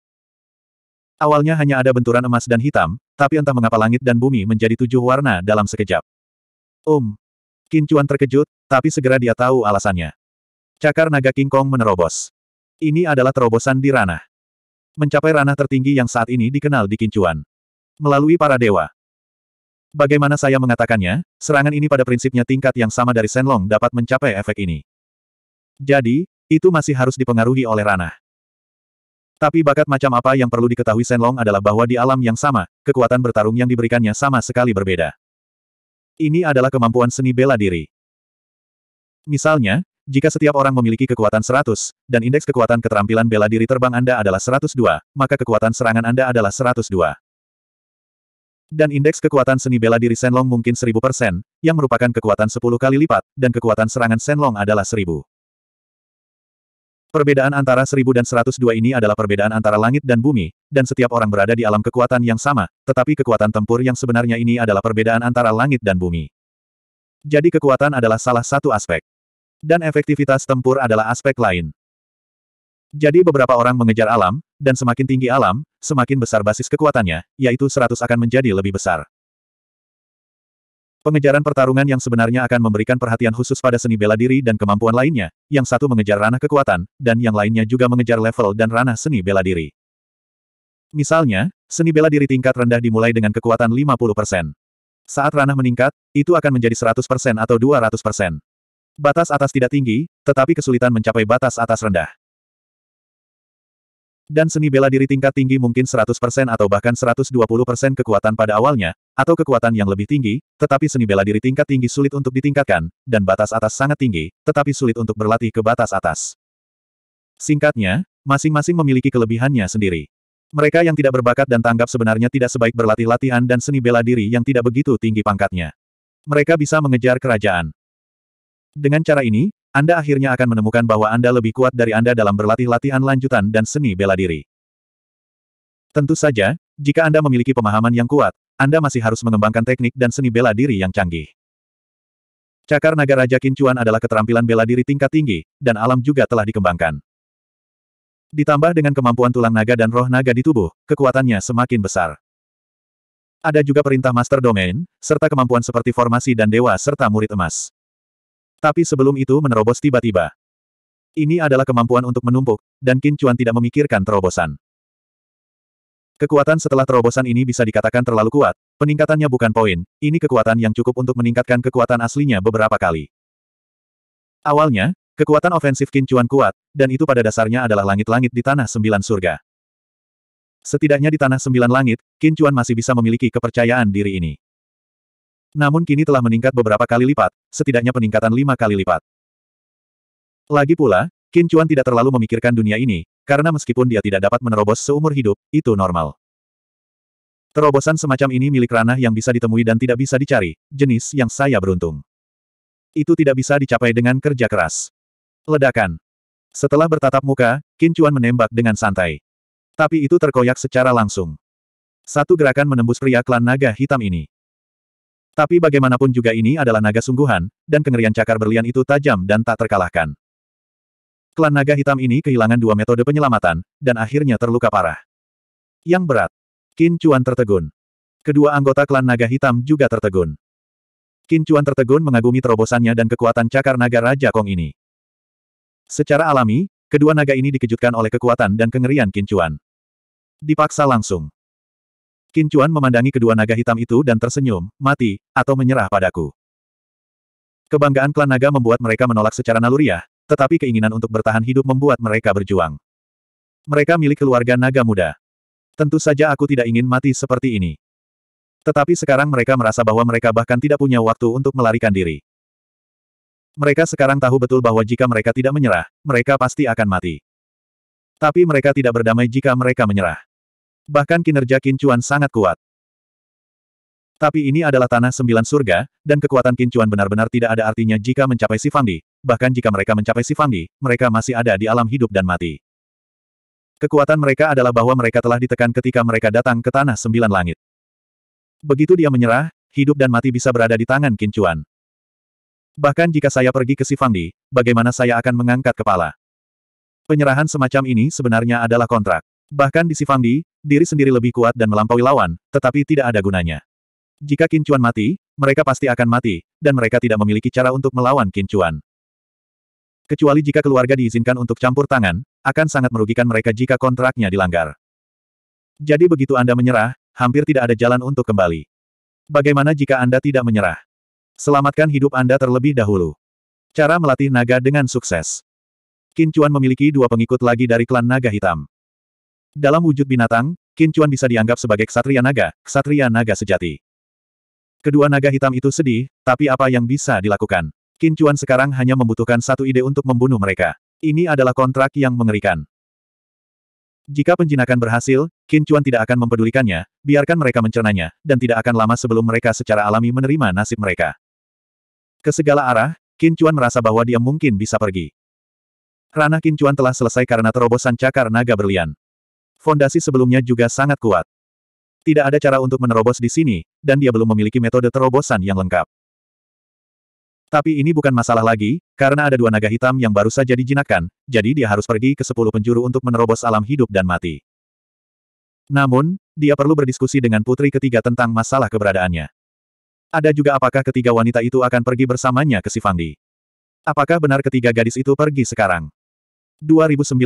Awalnya hanya ada benturan emas dan hitam, tapi entah mengapa langit dan bumi menjadi tujuh warna dalam sekejap. Um. Kincuan terkejut, tapi segera dia tahu alasannya. Cakar naga King Kong menerobos. Ini adalah terobosan di ranah mencapai ranah tertinggi yang saat ini dikenal di Kincuan. Melalui para dewa. Bagaimana saya mengatakannya, serangan ini pada prinsipnya tingkat yang sama dari Senlong dapat mencapai efek ini. Jadi, itu masih harus dipengaruhi oleh ranah. Tapi bakat macam apa yang perlu diketahui Senlong adalah bahwa di alam yang sama, kekuatan bertarung yang diberikannya sama sekali berbeda. Ini adalah kemampuan seni bela diri. Misalnya, jika setiap orang memiliki kekuatan 100, dan indeks kekuatan keterampilan bela diri terbang Anda adalah 102, maka kekuatan serangan Anda adalah 102. Dan indeks kekuatan seni bela diri Senlong mungkin 1000%, yang merupakan kekuatan 10 kali lipat, dan kekuatan serangan Senlong adalah 1000. Perbedaan antara 1000 dan 102 ini adalah perbedaan antara langit dan bumi, dan setiap orang berada di alam kekuatan yang sama, tetapi kekuatan tempur yang sebenarnya ini adalah perbedaan antara langit dan bumi. Jadi kekuatan adalah salah satu aspek dan efektivitas tempur adalah aspek lain. Jadi beberapa orang mengejar alam, dan semakin tinggi alam, semakin besar basis kekuatannya, yaitu seratus akan menjadi lebih besar. Pengejaran pertarungan yang sebenarnya akan memberikan perhatian khusus pada seni bela diri dan kemampuan lainnya, yang satu mengejar ranah kekuatan, dan yang lainnya juga mengejar level dan ranah seni bela diri. Misalnya, seni bela diri tingkat rendah dimulai dengan kekuatan 50%. Saat ranah meningkat, itu akan menjadi 100% atau 200%. Batas atas tidak tinggi, tetapi kesulitan mencapai batas atas rendah. Dan seni bela diri tingkat tinggi mungkin 100% atau bahkan 120% kekuatan pada awalnya, atau kekuatan yang lebih tinggi, tetapi seni bela diri tingkat tinggi sulit untuk ditingkatkan, dan batas atas sangat tinggi, tetapi sulit untuk berlatih ke batas atas. Singkatnya, masing-masing memiliki kelebihannya sendiri. Mereka yang tidak berbakat dan tanggap sebenarnya tidak sebaik berlatih latihan dan seni bela diri yang tidak begitu tinggi pangkatnya. Mereka bisa mengejar kerajaan. Dengan cara ini, Anda akhirnya akan menemukan bahwa Anda lebih kuat dari Anda dalam berlatih latihan lanjutan dan seni bela diri. Tentu saja, jika Anda memiliki pemahaman yang kuat, Anda masih harus mengembangkan teknik dan seni bela diri yang canggih. Cakar naga Raja Kincuan adalah keterampilan bela diri tingkat tinggi, dan alam juga telah dikembangkan. Ditambah dengan kemampuan tulang naga dan roh naga di tubuh, kekuatannya semakin besar. Ada juga perintah Master Domain, serta kemampuan seperti formasi dan dewa serta murid emas. Tapi sebelum itu menerobos tiba-tiba. Ini adalah kemampuan untuk menumpuk, dan Qin Chuan tidak memikirkan terobosan. Kekuatan setelah terobosan ini bisa dikatakan terlalu kuat, peningkatannya bukan poin, ini kekuatan yang cukup untuk meningkatkan kekuatan aslinya beberapa kali. Awalnya, kekuatan ofensif Qin Chuan kuat, dan itu pada dasarnya adalah langit-langit di tanah sembilan surga. Setidaknya di tanah sembilan langit, Qin Chuan masih bisa memiliki kepercayaan diri ini. Namun kini telah meningkat beberapa kali lipat, setidaknya peningkatan lima kali lipat. Lagi pula, Qin Chuan tidak terlalu memikirkan dunia ini, karena meskipun dia tidak dapat menerobos seumur hidup, itu normal. Terobosan semacam ini milik ranah yang bisa ditemui dan tidak bisa dicari, jenis yang saya beruntung. Itu tidak bisa dicapai dengan kerja keras. Ledakan. Setelah bertatap muka, Qin Chuan menembak dengan santai. Tapi itu terkoyak secara langsung. Satu gerakan menembus pria klan naga hitam ini. Tapi bagaimanapun juga ini adalah naga sungguhan, dan kengerian cakar berlian itu tajam dan tak terkalahkan. Klan naga hitam ini kehilangan dua metode penyelamatan, dan akhirnya terluka parah. Yang berat. Qin Chuan tertegun. Kedua anggota klan naga hitam juga tertegun. Qin Chuan tertegun mengagumi terobosannya dan kekuatan cakar naga Raja Kong ini. Secara alami, kedua naga ini dikejutkan oleh kekuatan dan kengerian Qin Chuan. Dipaksa langsung. Qin Chuan memandangi kedua naga hitam itu dan tersenyum, mati, atau menyerah padaku. Kebanggaan klan naga membuat mereka menolak secara naluriah, tetapi keinginan untuk bertahan hidup membuat mereka berjuang. Mereka milik keluarga naga muda. Tentu saja aku tidak ingin mati seperti ini. Tetapi sekarang mereka merasa bahwa mereka bahkan tidak punya waktu untuk melarikan diri. Mereka sekarang tahu betul bahwa jika mereka tidak menyerah, mereka pasti akan mati. Tapi mereka tidak berdamai jika mereka menyerah. Bahkan kinerja Kincuan sangat kuat. Tapi ini adalah tanah sembilan surga, dan kekuatan Kincuan benar-benar tidak ada artinya jika mencapai Sifangdi, bahkan jika mereka mencapai Sifangdi, mereka masih ada di alam hidup dan mati. Kekuatan mereka adalah bahwa mereka telah ditekan ketika mereka datang ke tanah sembilan langit. Begitu dia menyerah, hidup dan mati bisa berada di tangan Kincuan. Bahkan jika saya pergi ke Sifangdi, bagaimana saya akan mengangkat kepala? Penyerahan semacam ini sebenarnya adalah kontrak. Bahkan di Sifangdi, diri sendiri lebih kuat dan melampaui lawan, tetapi tidak ada gunanya. Jika Kincuan mati, mereka pasti akan mati, dan mereka tidak memiliki cara untuk melawan Kincuan. Kecuali jika keluarga diizinkan untuk campur tangan, akan sangat merugikan mereka jika kontraknya dilanggar. Jadi begitu Anda menyerah, hampir tidak ada jalan untuk kembali. Bagaimana jika Anda tidak menyerah? Selamatkan hidup Anda terlebih dahulu. Cara melatih naga dengan sukses. Kincuan memiliki dua pengikut lagi dari klan naga hitam. Dalam wujud binatang, Kincuan bisa dianggap sebagai ksatria naga, ksatria naga sejati. Kedua naga hitam itu sedih, tapi apa yang bisa dilakukan? Kincuan sekarang hanya membutuhkan satu ide untuk membunuh mereka. Ini adalah kontrak yang mengerikan. Jika penjinakan berhasil, Kincuan tidak akan mempedulikannya, biarkan mereka mencernanya, dan tidak akan lama sebelum mereka secara alami menerima nasib mereka. Ke segala arah, Kincuan merasa bahwa dia mungkin bisa pergi. Ranah Kincuan telah selesai karena terobosan cakar naga berlian fondasi sebelumnya juga sangat kuat. Tidak ada cara untuk menerobos di sini, dan dia belum memiliki metode terobosan yang lengkap. Tapi ini bukan masalah lagi, karena ada dua naga hitam yang baru saja dijinakkan, jadi dia harus pergi ke sepuluh penjuru untuk menerobos alam hidup dan mati. Namun, dia perlu berdiskusi dengan putri ketiga tentang masalah keberadaannya. Ada juga apakah ketiga wanita itu akan pergi bersamanya ke Sifangdi. Apakah benar ketiga gadis itu pergi sekarang? 2919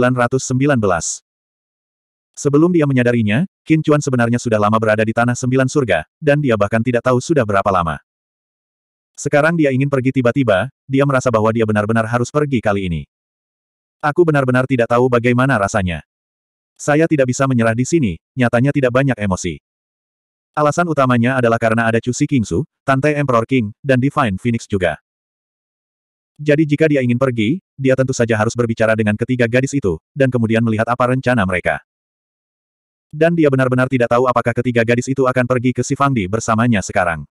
Sebelum dia menyadarinya, Qin Chuan sebenarnya sudah lama berada di Tanah Sembilan Surga, dan dia bahkan tidak tahu sudah berapa lama. Sekarang dia ingin pergi tiba-tiba, dia merasa bahwa dia benar-benar harus pergi kali ini. Aku benar-benar tidak tahu bagaimana rasanya. Saya tidak bisa menyerah di sini, nyatanya tidak banyak emosi. Alasan utamanya adalah karena ada Chu Si Su, Tante Emperor King, dan Divine Phoenix juga. Jadi jika dia ingin pergi, dia tentu saja harus berbicara dengan ketiga gadis itu, dan kemudian melihat apa rencana mereka. Dan dia benar-benar tidak tahu apakah ketiga gadis itu akan pergi ke Sifangdi bersamanya sekarang.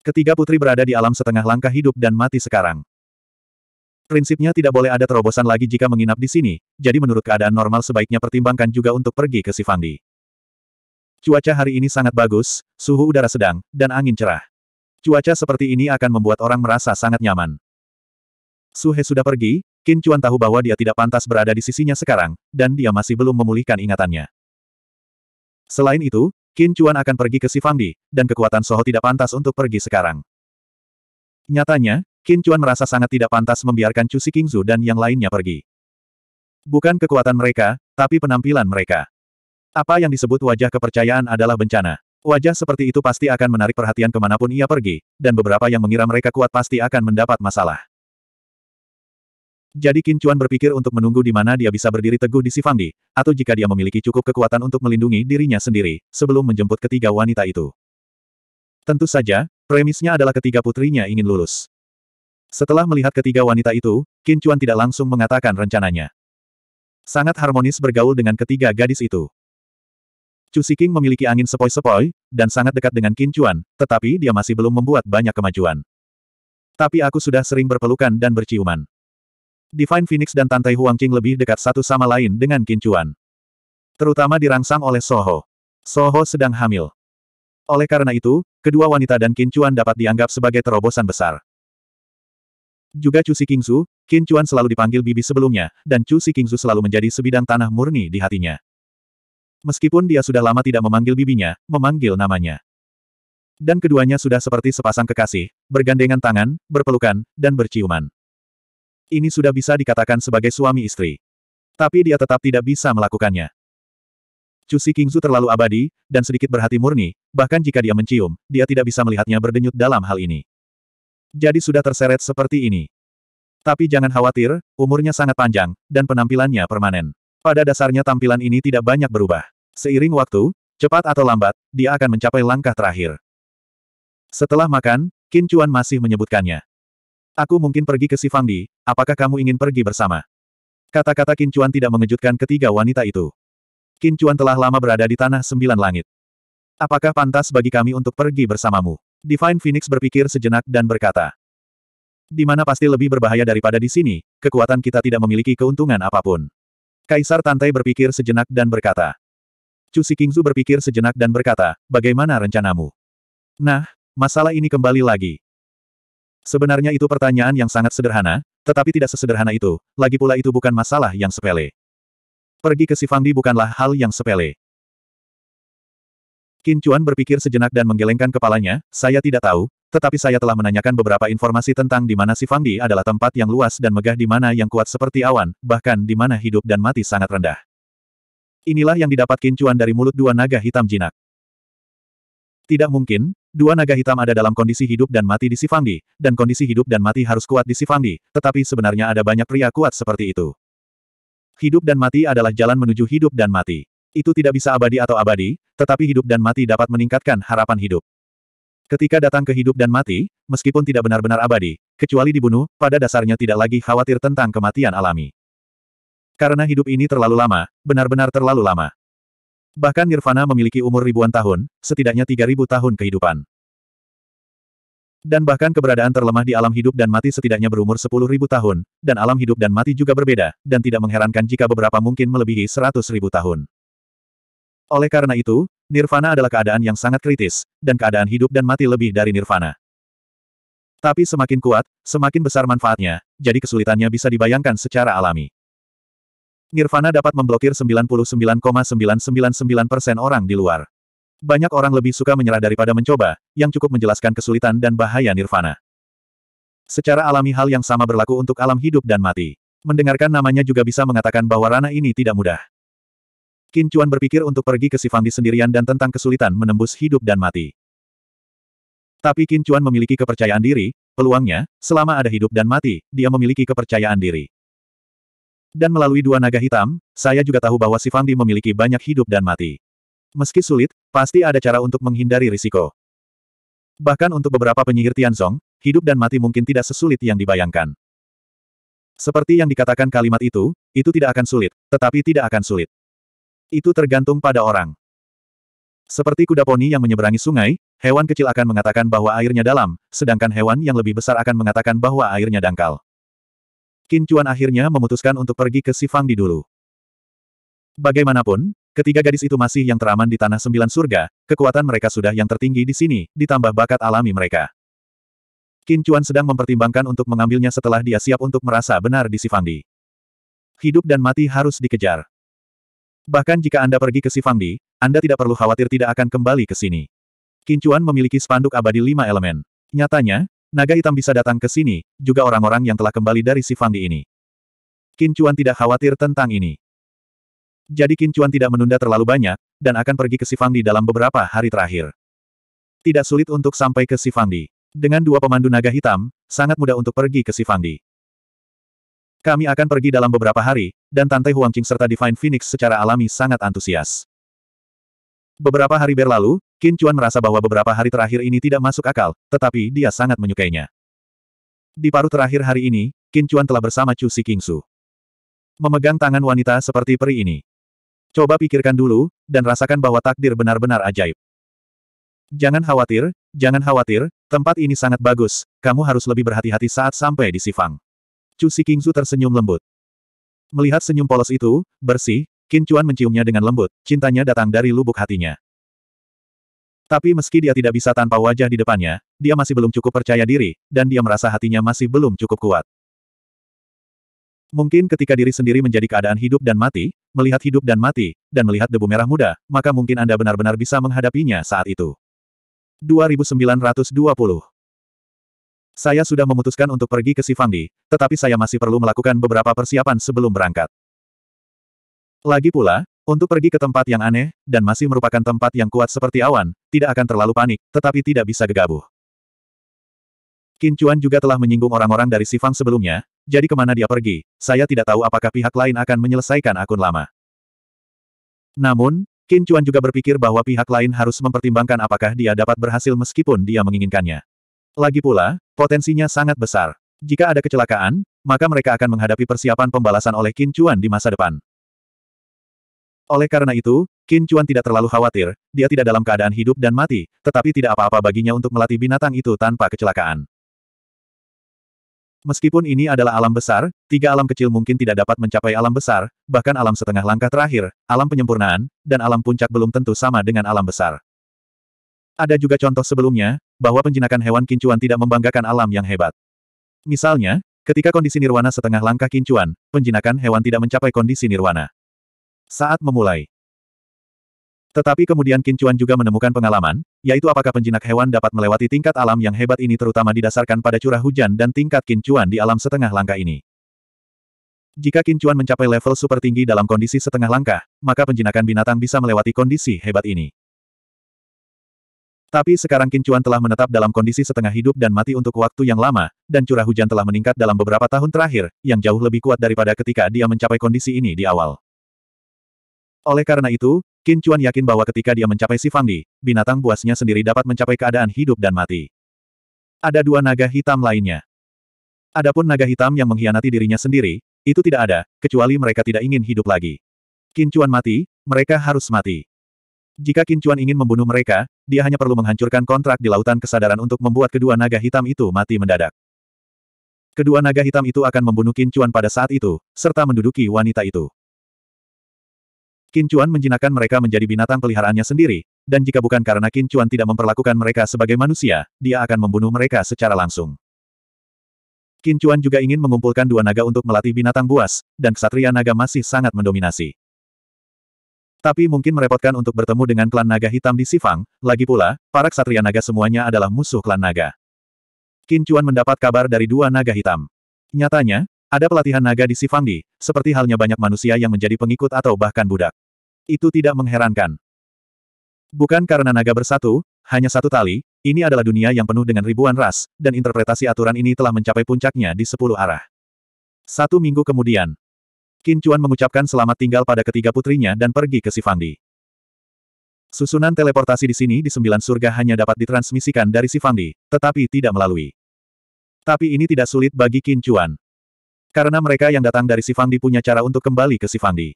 Ketiga putri berada di alam setengah langkah hidup dan mati sekarang. Prinsipnya tidak boleh ada terobosan lagi jika menginap di sini, jadi menurut keadaan normal sebaiknya pertimbangkan juga untuk pergi ke Sifangdi. Cuaca hari ini sangat bagus, suhu udara sedang, dan angin cerah. Cuaca seperti ini akan membuat orang merasa sangat nyaman. Suhe sudah pergi, Kin Chuan tahu bahwa dia tidak pantas berada di sisinya sekarang, dan dia masih belum memulihkan ingatannya. Selain itu, Qin Chuan akan pergi ke Sifangdi, dan kekuatan Soho tidak pantas untuk pergi sekarang. Nyatanya, Qin Chuan merasa sangat tidak pantas membiarkan Chu Si Kingzu dan yang lainnya pergi. Bukan kekuatan mereka, tapi penampilan mereka. Apa yang disebut wajah kepercayaan adalah bencana. Wajah seperti itu pasti akan menarik perhatian kemanapun ia pergi, dan beberapa yang mengira mereka kuat pasti akan mendapat masalah. Jadi Qin Chuan berpikir untuk menunggu di mana dia bisa berdiri teguh di Sifangdi, atau jika dia memiliki cukup kekuatan untuk melindungi dirinya sendiri, sebelum menjemput ketiga wanita itu. Tentu saja, premisnya adalah ketiga putrinya ingin lulus. Setelah melihat ketiga wanita itu, Qin Chuan tidak langsung mengatakan rencananya. Sangat harmonis bergaul dengan ketiga gadis itu. Chu Siking memiliki angin sepoi-sepoi, dan sangat dekat dengan Qin Chuan, tetapi dia masih belum membuat banyak kemajuan. Tapi aku sudah sering berpelukan dan berciuman. Divine Phoenix dan Tantai Huangqing lebih dekat satu sama lain dengan Kincuan. Terutama dirangsang oleh Soho. Soho sedang hamil. Oleh karena itu, kedua wanita dan Kincuan dapat dianggap sebagai terobosan besar. Juga Chu Kingsu, Kincuan selalu dipanggil bibi sebelumnya, dan Chu Kingsu selalu menjadi sebidang tanah murni di hatinya. Meskipun dia sudah lama tidak memanggil bibinya, memanggil namanya. Dan keduanya sudah seperti sepasang kekasih, bergandengan tangan, berpelukan, dan berciuman. Ini sudah bisa dikatakan sebagai suami istri. Tapi dia tetap tidak bisa melakukannya. Cusi Kingzu terlalu abadi, dan sedikit berhati murni, bahkan jika dia mencium, dia tidak bisa melihatnya berdenyut dalam hal ini. Jadi sudah terseret seperti ini. Tapi jangan khawatir, umurnya sangat panjang, dan penampilannya permanen. Pada dasarnya tampilan ini tidak banyak berubah. Seiring waktu, cepat atau lambat, dia akan mencapai langkah terakhir. Setelah makan, Qin Chuan masih menyebutkannya. Aku mungkin pergi ke Sifangdi, apakah kamu ingin pergi bersama? Kata-kata Kincuan tidak mengejutkan ketiga wanita itu. Kincuan telah lama berada di tanah sembilan langit. Apakah pantas bagi kami untuk pergi bersamamu? Divine Phoenix berpikir sejenak dan berkata. Di mana pasti lebih berbahaya daripada di sini, kekuatan kita tidak memiliki keuntungan apapun. Kaisar Tantai berpikir sejenak dan berkata. Cusi Kingzu berpikir sejenak dan berkata, bagaimana rencanamu? Nah, masalah ini kembali lagi. Sebenarnya itu pertanyaan yang sangat sederhana, tetapi tidak sesederhana itu, lagi pula itu bukan masalah yang sepele. Pergi ke Sifangdi bukanlah hal yang sepele. Qin Chuan berpikir sejenak dan menggelengkan kepalanya, saya tidak tahu, tetapi saya telah menanyakan beberapa informasi tentang di mana Sifangdi adalah tempat yang luas dan megah di mana yang kuat seperti awan, bahkan di mana hidup dan mati sangat rendah. Inilah yang didapat Qin Chuan dari mulut dua naga hitam jinak. Tidak mungkin, Dua naga hitam ada dalam kondisi hidup dan mati di Sifangdi, dan kondisi hidup dan mati harus kuat di Sifangdi, tetapi sebenarnya ada banyak pria kuat seperti itu. Hidup dan mati adalah jalan menuju hidup dan mati. Itu tidak bisa abadi atau abadi, tetapi hidup dan mati dapat meningkatkan harapan hidup. Ketika datang ke hidup dan mati, meskipun tidak benar-benar abadi, kecuali dibunuh, pada dasarnya tidak lagi khawatir tentang kematian alami. Karena hidup ini terlalu lama, benar-benar terlalu lama. Bahkan Nirvana memiliki umur ribuan tahun, setidaknya 3000 tahun kehidupan. Dan bahkan keberadaan terlemah di alam hidup dan mati setidaknya berumur 10.000 tahun, dan alam hidup dan mati juga berbeda, dan tidak mengherankan jika beberapa mungkin melebihi 100.000 tahun. Oleh karena itu, nirvana adalah keadaan yang sangat kritis, dan keadaan hidup dan mati lebih dari nirvana. Tapi semakin kuat, semakin besar manfaatnya, jadi kesulitannya bisa dibayangkan secara alami. Nirvana dapat memblokir 99,999% orang di luar. Banyak orang lebih suka menyerah daripada mencoba, yang cukup menjelaskan kesulitan dan bahaya Nirvana. Secara alami hal yang sama berlaku untuk alam hidup dan mati. Mendengarkan namanya juga bisa mengatakan bahwa rana ini tidak mudah. Qin Chuan berpikir untuk pergi ke Sifangdi sendirian dan tentang kesulitan menembus hidup dan mati. Tapi Qin Chuan memiliki kepercayaan diri, peluangnya, selama ada hidup dan mati, dia memiliki kepercayaan diri. Dan melalui dua naga hitam, saya juga tahu bahwa si Fangdi memiliki banyak hidup dan mati. Meski sulit, pasti ada cara untuk menghindari risiko. Bahkan untuk beberapa penyihir Tianzong, hidup dan mati mungkin tidak sesulit yang dibayangkan. Seperti yang dikatakan kalimat itu, itu tidak akan sulit, tetapi tidak akan sulit. Itu tergantung pada orang. Seperti kuda poni yang menyeberangi sungai, hewan kecil akan mengatakan bahwa airnya dalam, sedangkan hewan yang lebih besar akan mengatakan bahwa airnya dangkal. Qin Chuan akhirnya memutuskan untuk pergi ke Sifang di dulu. Bagaimanapun, ketiga gadis itu masih yang teraman di Tanah Sembilan Surga, kekuatan mereka sudah yang tertinggi di sini, ditambah bakat alami mereka. Qin Chuan sedang mempertimbangkan untuk mengambilnya setelah dia siap untuk merasa benar di Sifangdi. Hidup dan mati harus dikejar. Bahkan jika Anda pergi ke Sifangdi, Anda tidak perlu khawatir tidak akan kembali ke sini. Qin Chuan memiliki spanduk abadi lima elemen. Nyatanya, Naga hitam bisa datang ke sini, juga orang-orang yang telah kembali dari Sifandi ini. Qin tidak khawatir tentang ini. Jadi Qin tidak menunda terlalu banyak, dan akan pergi ke Sifandi dalam beberapa hari terakhir. Tidak sulit untuk sampai ke Sifandi. Dengan dua pemandu naga hitam, sangat mudah untuk pergi ke Sifandi. Kami akan pergi dalam beberapa hari, dan Tante Huangqing serta Divine Phoenix secara alami sangat antusias. Beberapa hari berlalu, Qin Chuan merasa bahwa beberapa hari terakhir ini tidak masuk akal, tetapi dia sangat menyukainya. Di paruh terakhir hari ini, Qin Chuan telah bersama Chu Si Kingsu. Memegang tangan wanita seperti peri ini. Coba pikirkan dulu, dan rasakan bahwa takdir benar-benar ajaib. Jangan khawatir, jangan khawatir, tempat ini sangat bagus, kamu harus lebih berhati-hati saat sampai di Sifang. Chu Si Kingsu tersenyum lembut. Melihat senyum polos itu, bersih, Qin Chuan menciumnya dengan lembut, cintanya datang dari lubuk hatinya. Tapi meski dia tidak bisa tanpa wajah di depannya, dia masih belum cukup percaya diri, dan dia merasa hatinya masih belum cukup kuat. Mungkin ketika diri sendiri menjadi keadaan hidup dan mati, melihat hidup dan mati, dan melihat debu merah muda, maka mungkin Anda benar-benar bisa menghadapinya saat itu. 2920 Saya sudah memutuskan untuk pergi ke Sifangdi, tetapi saya masih perlu melakukan beberapa persiapan sebelum berangkat. Lagi pula, untuk pergi ke tempat yang aneh, dan masih merupakan tempat yang kuat seperti awan, tidak akan terlalu panik, tetapi tidak bisa gegabah. Qin Chuan juga telah menyinggung orang-orang dari Sifang sebelumnya, jadi kemana dia pergi, saya tidak tahu apakah pihak lain akan menyelesaikan akun lama. Namun, Qin Chuan juga berpikir bahwa pihak lain harus mempertimbangkan apakah dia dapat berhasil meskipun dia menginginkannya. Lagi pula, potensinya sangat besar. Jika ada kecelakaan, maka mereka akan menghadapi persiapan pembalasan oleh Qin Chuan di masa depan. Oleh karena itu, Qin Chuan tidak terlalu khawatir, dia tidak dalam keadaan hidup dan mati, tetapi tidak apa-apa baginya untuk melatih binatang itu tanpa kecelakaan. Meskipun ini adalah alam besar, tiga alam kecil mungkin tidak dapat mencapai alam besar, bahkan alam setengah langkah terakhir, alam penyempurnaan, dan alam puncak belum tentu sama dengan alam besar. Ada juga contoh sebelumnya, bahwa penjinakan hewan kincuan tidak membanggakan alam yang hebat. Misalnya, ketika kondisi nirwana setengah langkah kincuan, penjinakan hewan tidak mencapai kondisi nirwana. Saat memulai. Tetapi kemudian Kincuan juga menemukan pengalaman, yaitu apakah penjinak hewan dapat melewati tingkat alam yang hebat ini terutama didasarkan pada curah hujan dan tingkat Kincuan di alam setengah langkah ini. Jika Kincuan mencapai level super tinggi dalam kondisi setengah langkah, maka penjinakan binatang bisa melewati kondisi hebat ini. Tapi sekarang Kincuan telah menetap dalam kondisi setengah hidup dan mati untuk waktu yang lama, dan curah hujan telah meningkat dalam beberapa tahun terakhir, yang jauh lebih kuat daripada ketika dia mencapai kondisi ini di awal. Oleh karena itu, Qin Chuan yakin bahwa ketika dia mencapai si Fangdi, binatang buasnya sendiri dapat mencapai keadaan hidup dan mati. Ada dua naga hitam lainnya. Adapun naga hitam yang mengkhianati dirinya sendiri, itu tidak ada, kecuali mereka tidak ingin hidup lagi. Qin Chuan mati, mereka harus mati. Jika Qin Chuan ingin membunuh mereka, dia hanya perlu menghancurkan kontrak di Lautan Kesadaran untuk membuat kedua naga hitam itu mati mendadak. Kedua naga hitam itu akan membunuh Qin Chuan pada saat itu, serta menduduki wanita itu. Kincuan menjinakkan mereka menjadi binatang peliharaannya sendiri, dan jika bukan karena Kincuan tidak memperlakukan mereka sebagai manusia, dia akan membunuh mereka secara langsung. Kincuan juga ingin mengumpulkan dua naga untuk melatih binatang buas, dan kesatria naga masih sangat mendominasi. Tapi mungkin merepotkan untuk bertemu dengan klan naga hitam di Sifang, lagi pula, para ksatria naga semuanya adalah musuh klan naga. Kincuan mendapat kabar dari dua naga hitam. Nyatanya, ada pelatihan naga di Sifangdi, seperti halnya banyak manusia yang menjadi pengikut atau bahkan budak. Itu tidak mengherankan. Bukan karena naga bersatu, hanya satu tali, ini adalah dunia yang penuh dengan ribuan ras, dan interpretasi aturan ini telah mencapai puncaknya di sepuluh arah. Satu minggu kemudian, Qin Chuan mengucapkan selamat tinggal pada ketiga putrinya dan pergi ke Sifangdi. Susunan teleportasi di sini di sembilan surga hanya dapat ditransmisikan dari Sifangdi, tetapi tidak melalui. Tapi ini tidak sulit bagi Qin Chuan. Karena mereka yang datang dari Sifangdi punya cara untuk kembali ke Sifangdi.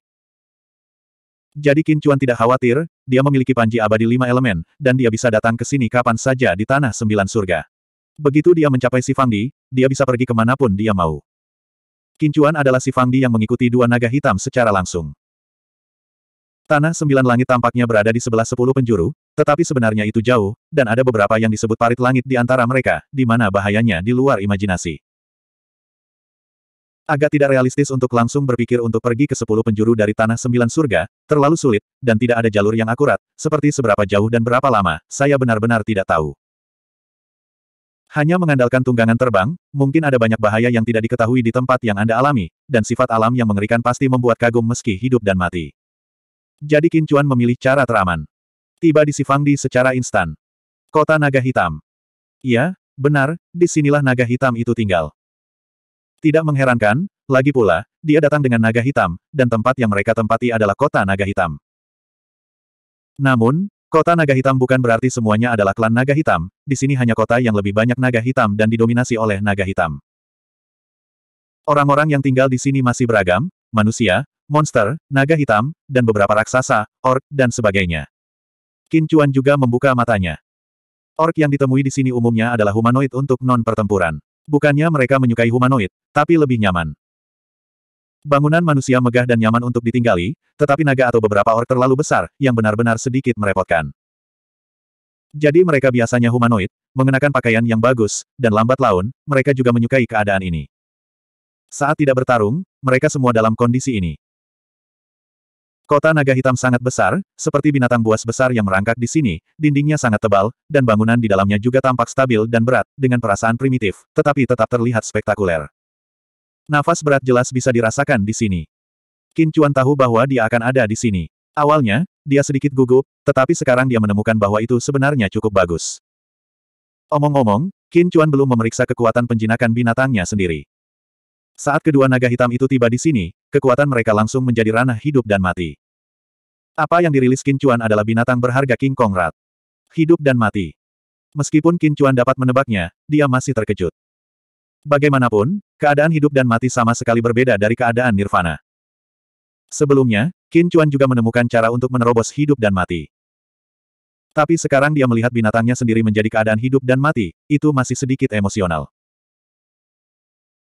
Jadi Qin Chuan tidak khawatir, dia memiliki panji abadi lima elemen, dan dia bisa datang ke sini kapan saja di tanah sembilan surga. Begitu dia mencapai Sifangdi, dia bisa pergi kemanapun dia mau. Qin Chuan adalah Sifangdi yang mengikuti dua naga hitam secara langsung. Tanah sembilan langit tampaknya berada di sebelah sepuluh penjuru, tetapi sebenarnya itu jauh, dan ada beberapa yang disebut parit langit di antara mereka, di mana bahayanya di luar imajinasi. Agak tidak realistis untuk langsung berpikir untuk pergi ke sepuluh penjuru dari tanah sembilan surga, terlalu sulit, dan tidak ada jalur yang akurat, seperti seberapa jauh dan berapa lama, saya benar-benar tidak tahu. Hanya mengandalkan tunggangan terbang, mungkin ada banyak bahaya yang tidak diketahui di tempat yang Anda alami, dan sifat alam yang mengerikan pasti membuat kagum meski hidup dan mati. Jadi Kincuan memilih cara teraman. Tiba di Sifangdi secara instan. Kota Naga Hitam. Iya, benar, disinilah Naga Hitam itu tinggal. Tidak mengherankan, lagi pula, dia datang dengan naga hitam, dan tempat yang mereka tempati adalah kota naga hitam. Namun, kota naga hitam bukan berarti semuanya adalah klan naga hitam, di sini hanya kota yang lebih banyak naga hitam dan didominasi oleh naga hitam. Orang-orang yang tinggal di sini masih beragam, manusia, monster, naga hitam, dan beberapa raksasa, orc dan sebagainya. Qin juga membuka matanya. Orc yang ditemui di sini umumnya adalah humanoid untuk non-pertempuran. Bukannya mereka menyukai humanoid, tapi lebih nyaman. Bangunan manusia megah dan nyaman untuk ditinggali, tetapi naga atau beberapa orang terlalu besar, yang benar-benar sedikit merepotkan. Jadi mereka biasanya humanoid, mengenakan pakaian yang bagus, dan lambat laun, mereka juga menyukai keadaan ini. Saat tidak bertarung, mereka semua dalam kondisi ini. Kota naga hitam sangat besar, seperti binatang buas besar yang merangkak di sini, dindingnya sangat tebal, dan bangunan di dalamnya juga tampak stabil dan berat, dengan perasaan primitif, tetapi tetap terlihat spektakuler. Nafas berat jelas bisa dirasakan di sini. Qin Chuan tahu bahwa dia akan ada di sini. Awalnya, dia sedikit gugup, tetapi sekarang dia menemukan bahwa itu sebenarnya cukup bagus. Omong-omong, Qin Chuan belum memeriksa kekuatan penjinakan binatangnya sendiri. Saat kedua naga hitam itu tiba di sini, kekuatan mereka langsung menjadi ranah hidup dan mati. Apa yang dirilis Qin Chuan adalah binatang berharga King Kong Rat. Hidup dan mati. Meskipun Qin Chuan dapat menebaknya, dia masih terkejut. Bagaimanapun, keadaan hidup dan mati sama sekali berbeda dari keadaan Nirvana. Sebelumnya, Qin Chuan juga menemukan cara untuk menerobos hidup dan mati. Tapi sekarang dia melihat binatangnya sendiri menjadi keadaan hidup dan mati, itu masih sedikit emosional.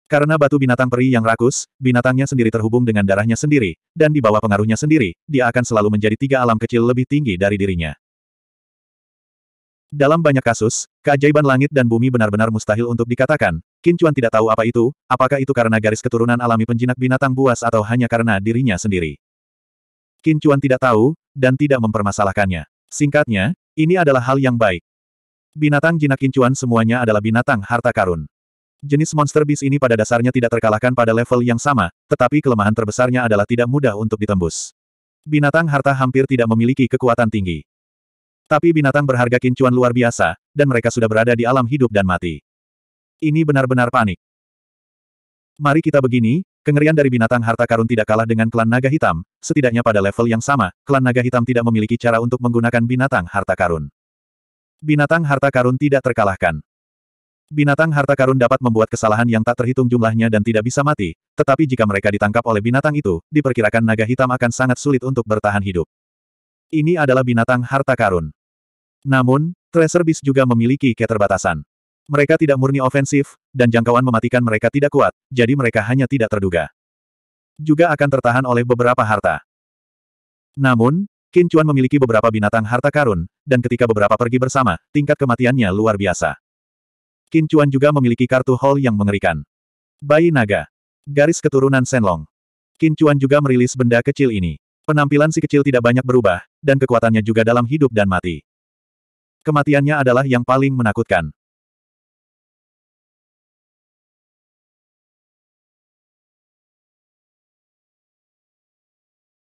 Karena batu binatang peri yang rakus, binatangnya sendiri terhubung dengan darahnya sendiri, dan di bawah pengaruhnya sendiri, dia akan selalu menjadi tiga alam kecil lebih tinggi dari dirinya. Dalam banyak kasus, keajaiban langit dan bumi benar-benar mustahil untuk dikatakan. Qin tidak tahu apa itu, apakah itu karena garis keturunan alami penjinak binatang buas atau hanya karena dirinya sendiri. Qin tidak tahu, dan tidak mempermasalahkannya. Singkatnya, ini adalah hal yang baik. Binatang jinak Qin semuanya adalah binatang harta karun. Jenis monster bis ini pada dasarnya tidak terkalahkan pada level yang sama, tetapi kelemahan terbesarnya adalah tidak mudah untuk ditembus. Binatang harta hampir tidak memiliki kekuatan tinggi. Tapi binatang berharga kincuan luar biasa, dan mereka sudah berada di alam hidup dan mati. Ini benar-benar panik. Mari kita begini, kengerian dari binatang harta karun tidak kalah dengan klan naga hitam, setidaknya pada level yang sama, klan naga hitam tidak memiliki cara untuk menggunakan binatang harta karun. Binatang harta karun tidak terkalahkan. Binatang harta karun dapat membuat kesalahan yang tak terhitung jumlahnya dan tidak bisa mati, tetapi jika mereka ditangkap oleh binatang itu, diperkirakan naga hitam akan sangat sulit untuk bertahan hidup. Ini adalah binatang harta karun. Namun, Tracer Beast juga memiliki keterbatasan. Mereka tidak murni ofensif, dan jangkauan mematikan mereka tidak kuat, jadi mereka hanya tidak terduga. Juga akan tertahan oleh beberapa harta. Namun, Kincuan memiliki beberapa binatang harta karun, dan ketika beberapa pergi bersama, tingkat kematiannya luar biasa. Qin Chuan juga memiliki kartu hall yang mengerikan. Bayi naga. Garis keturunan Senlong. Qin Chuan juga merilis benda kecil ini. Penampilan si kecil tidak banyak berubah, dan kekuatannya juga dalam hidup dan mati. Kematiannya adalah yang paling menakutkan.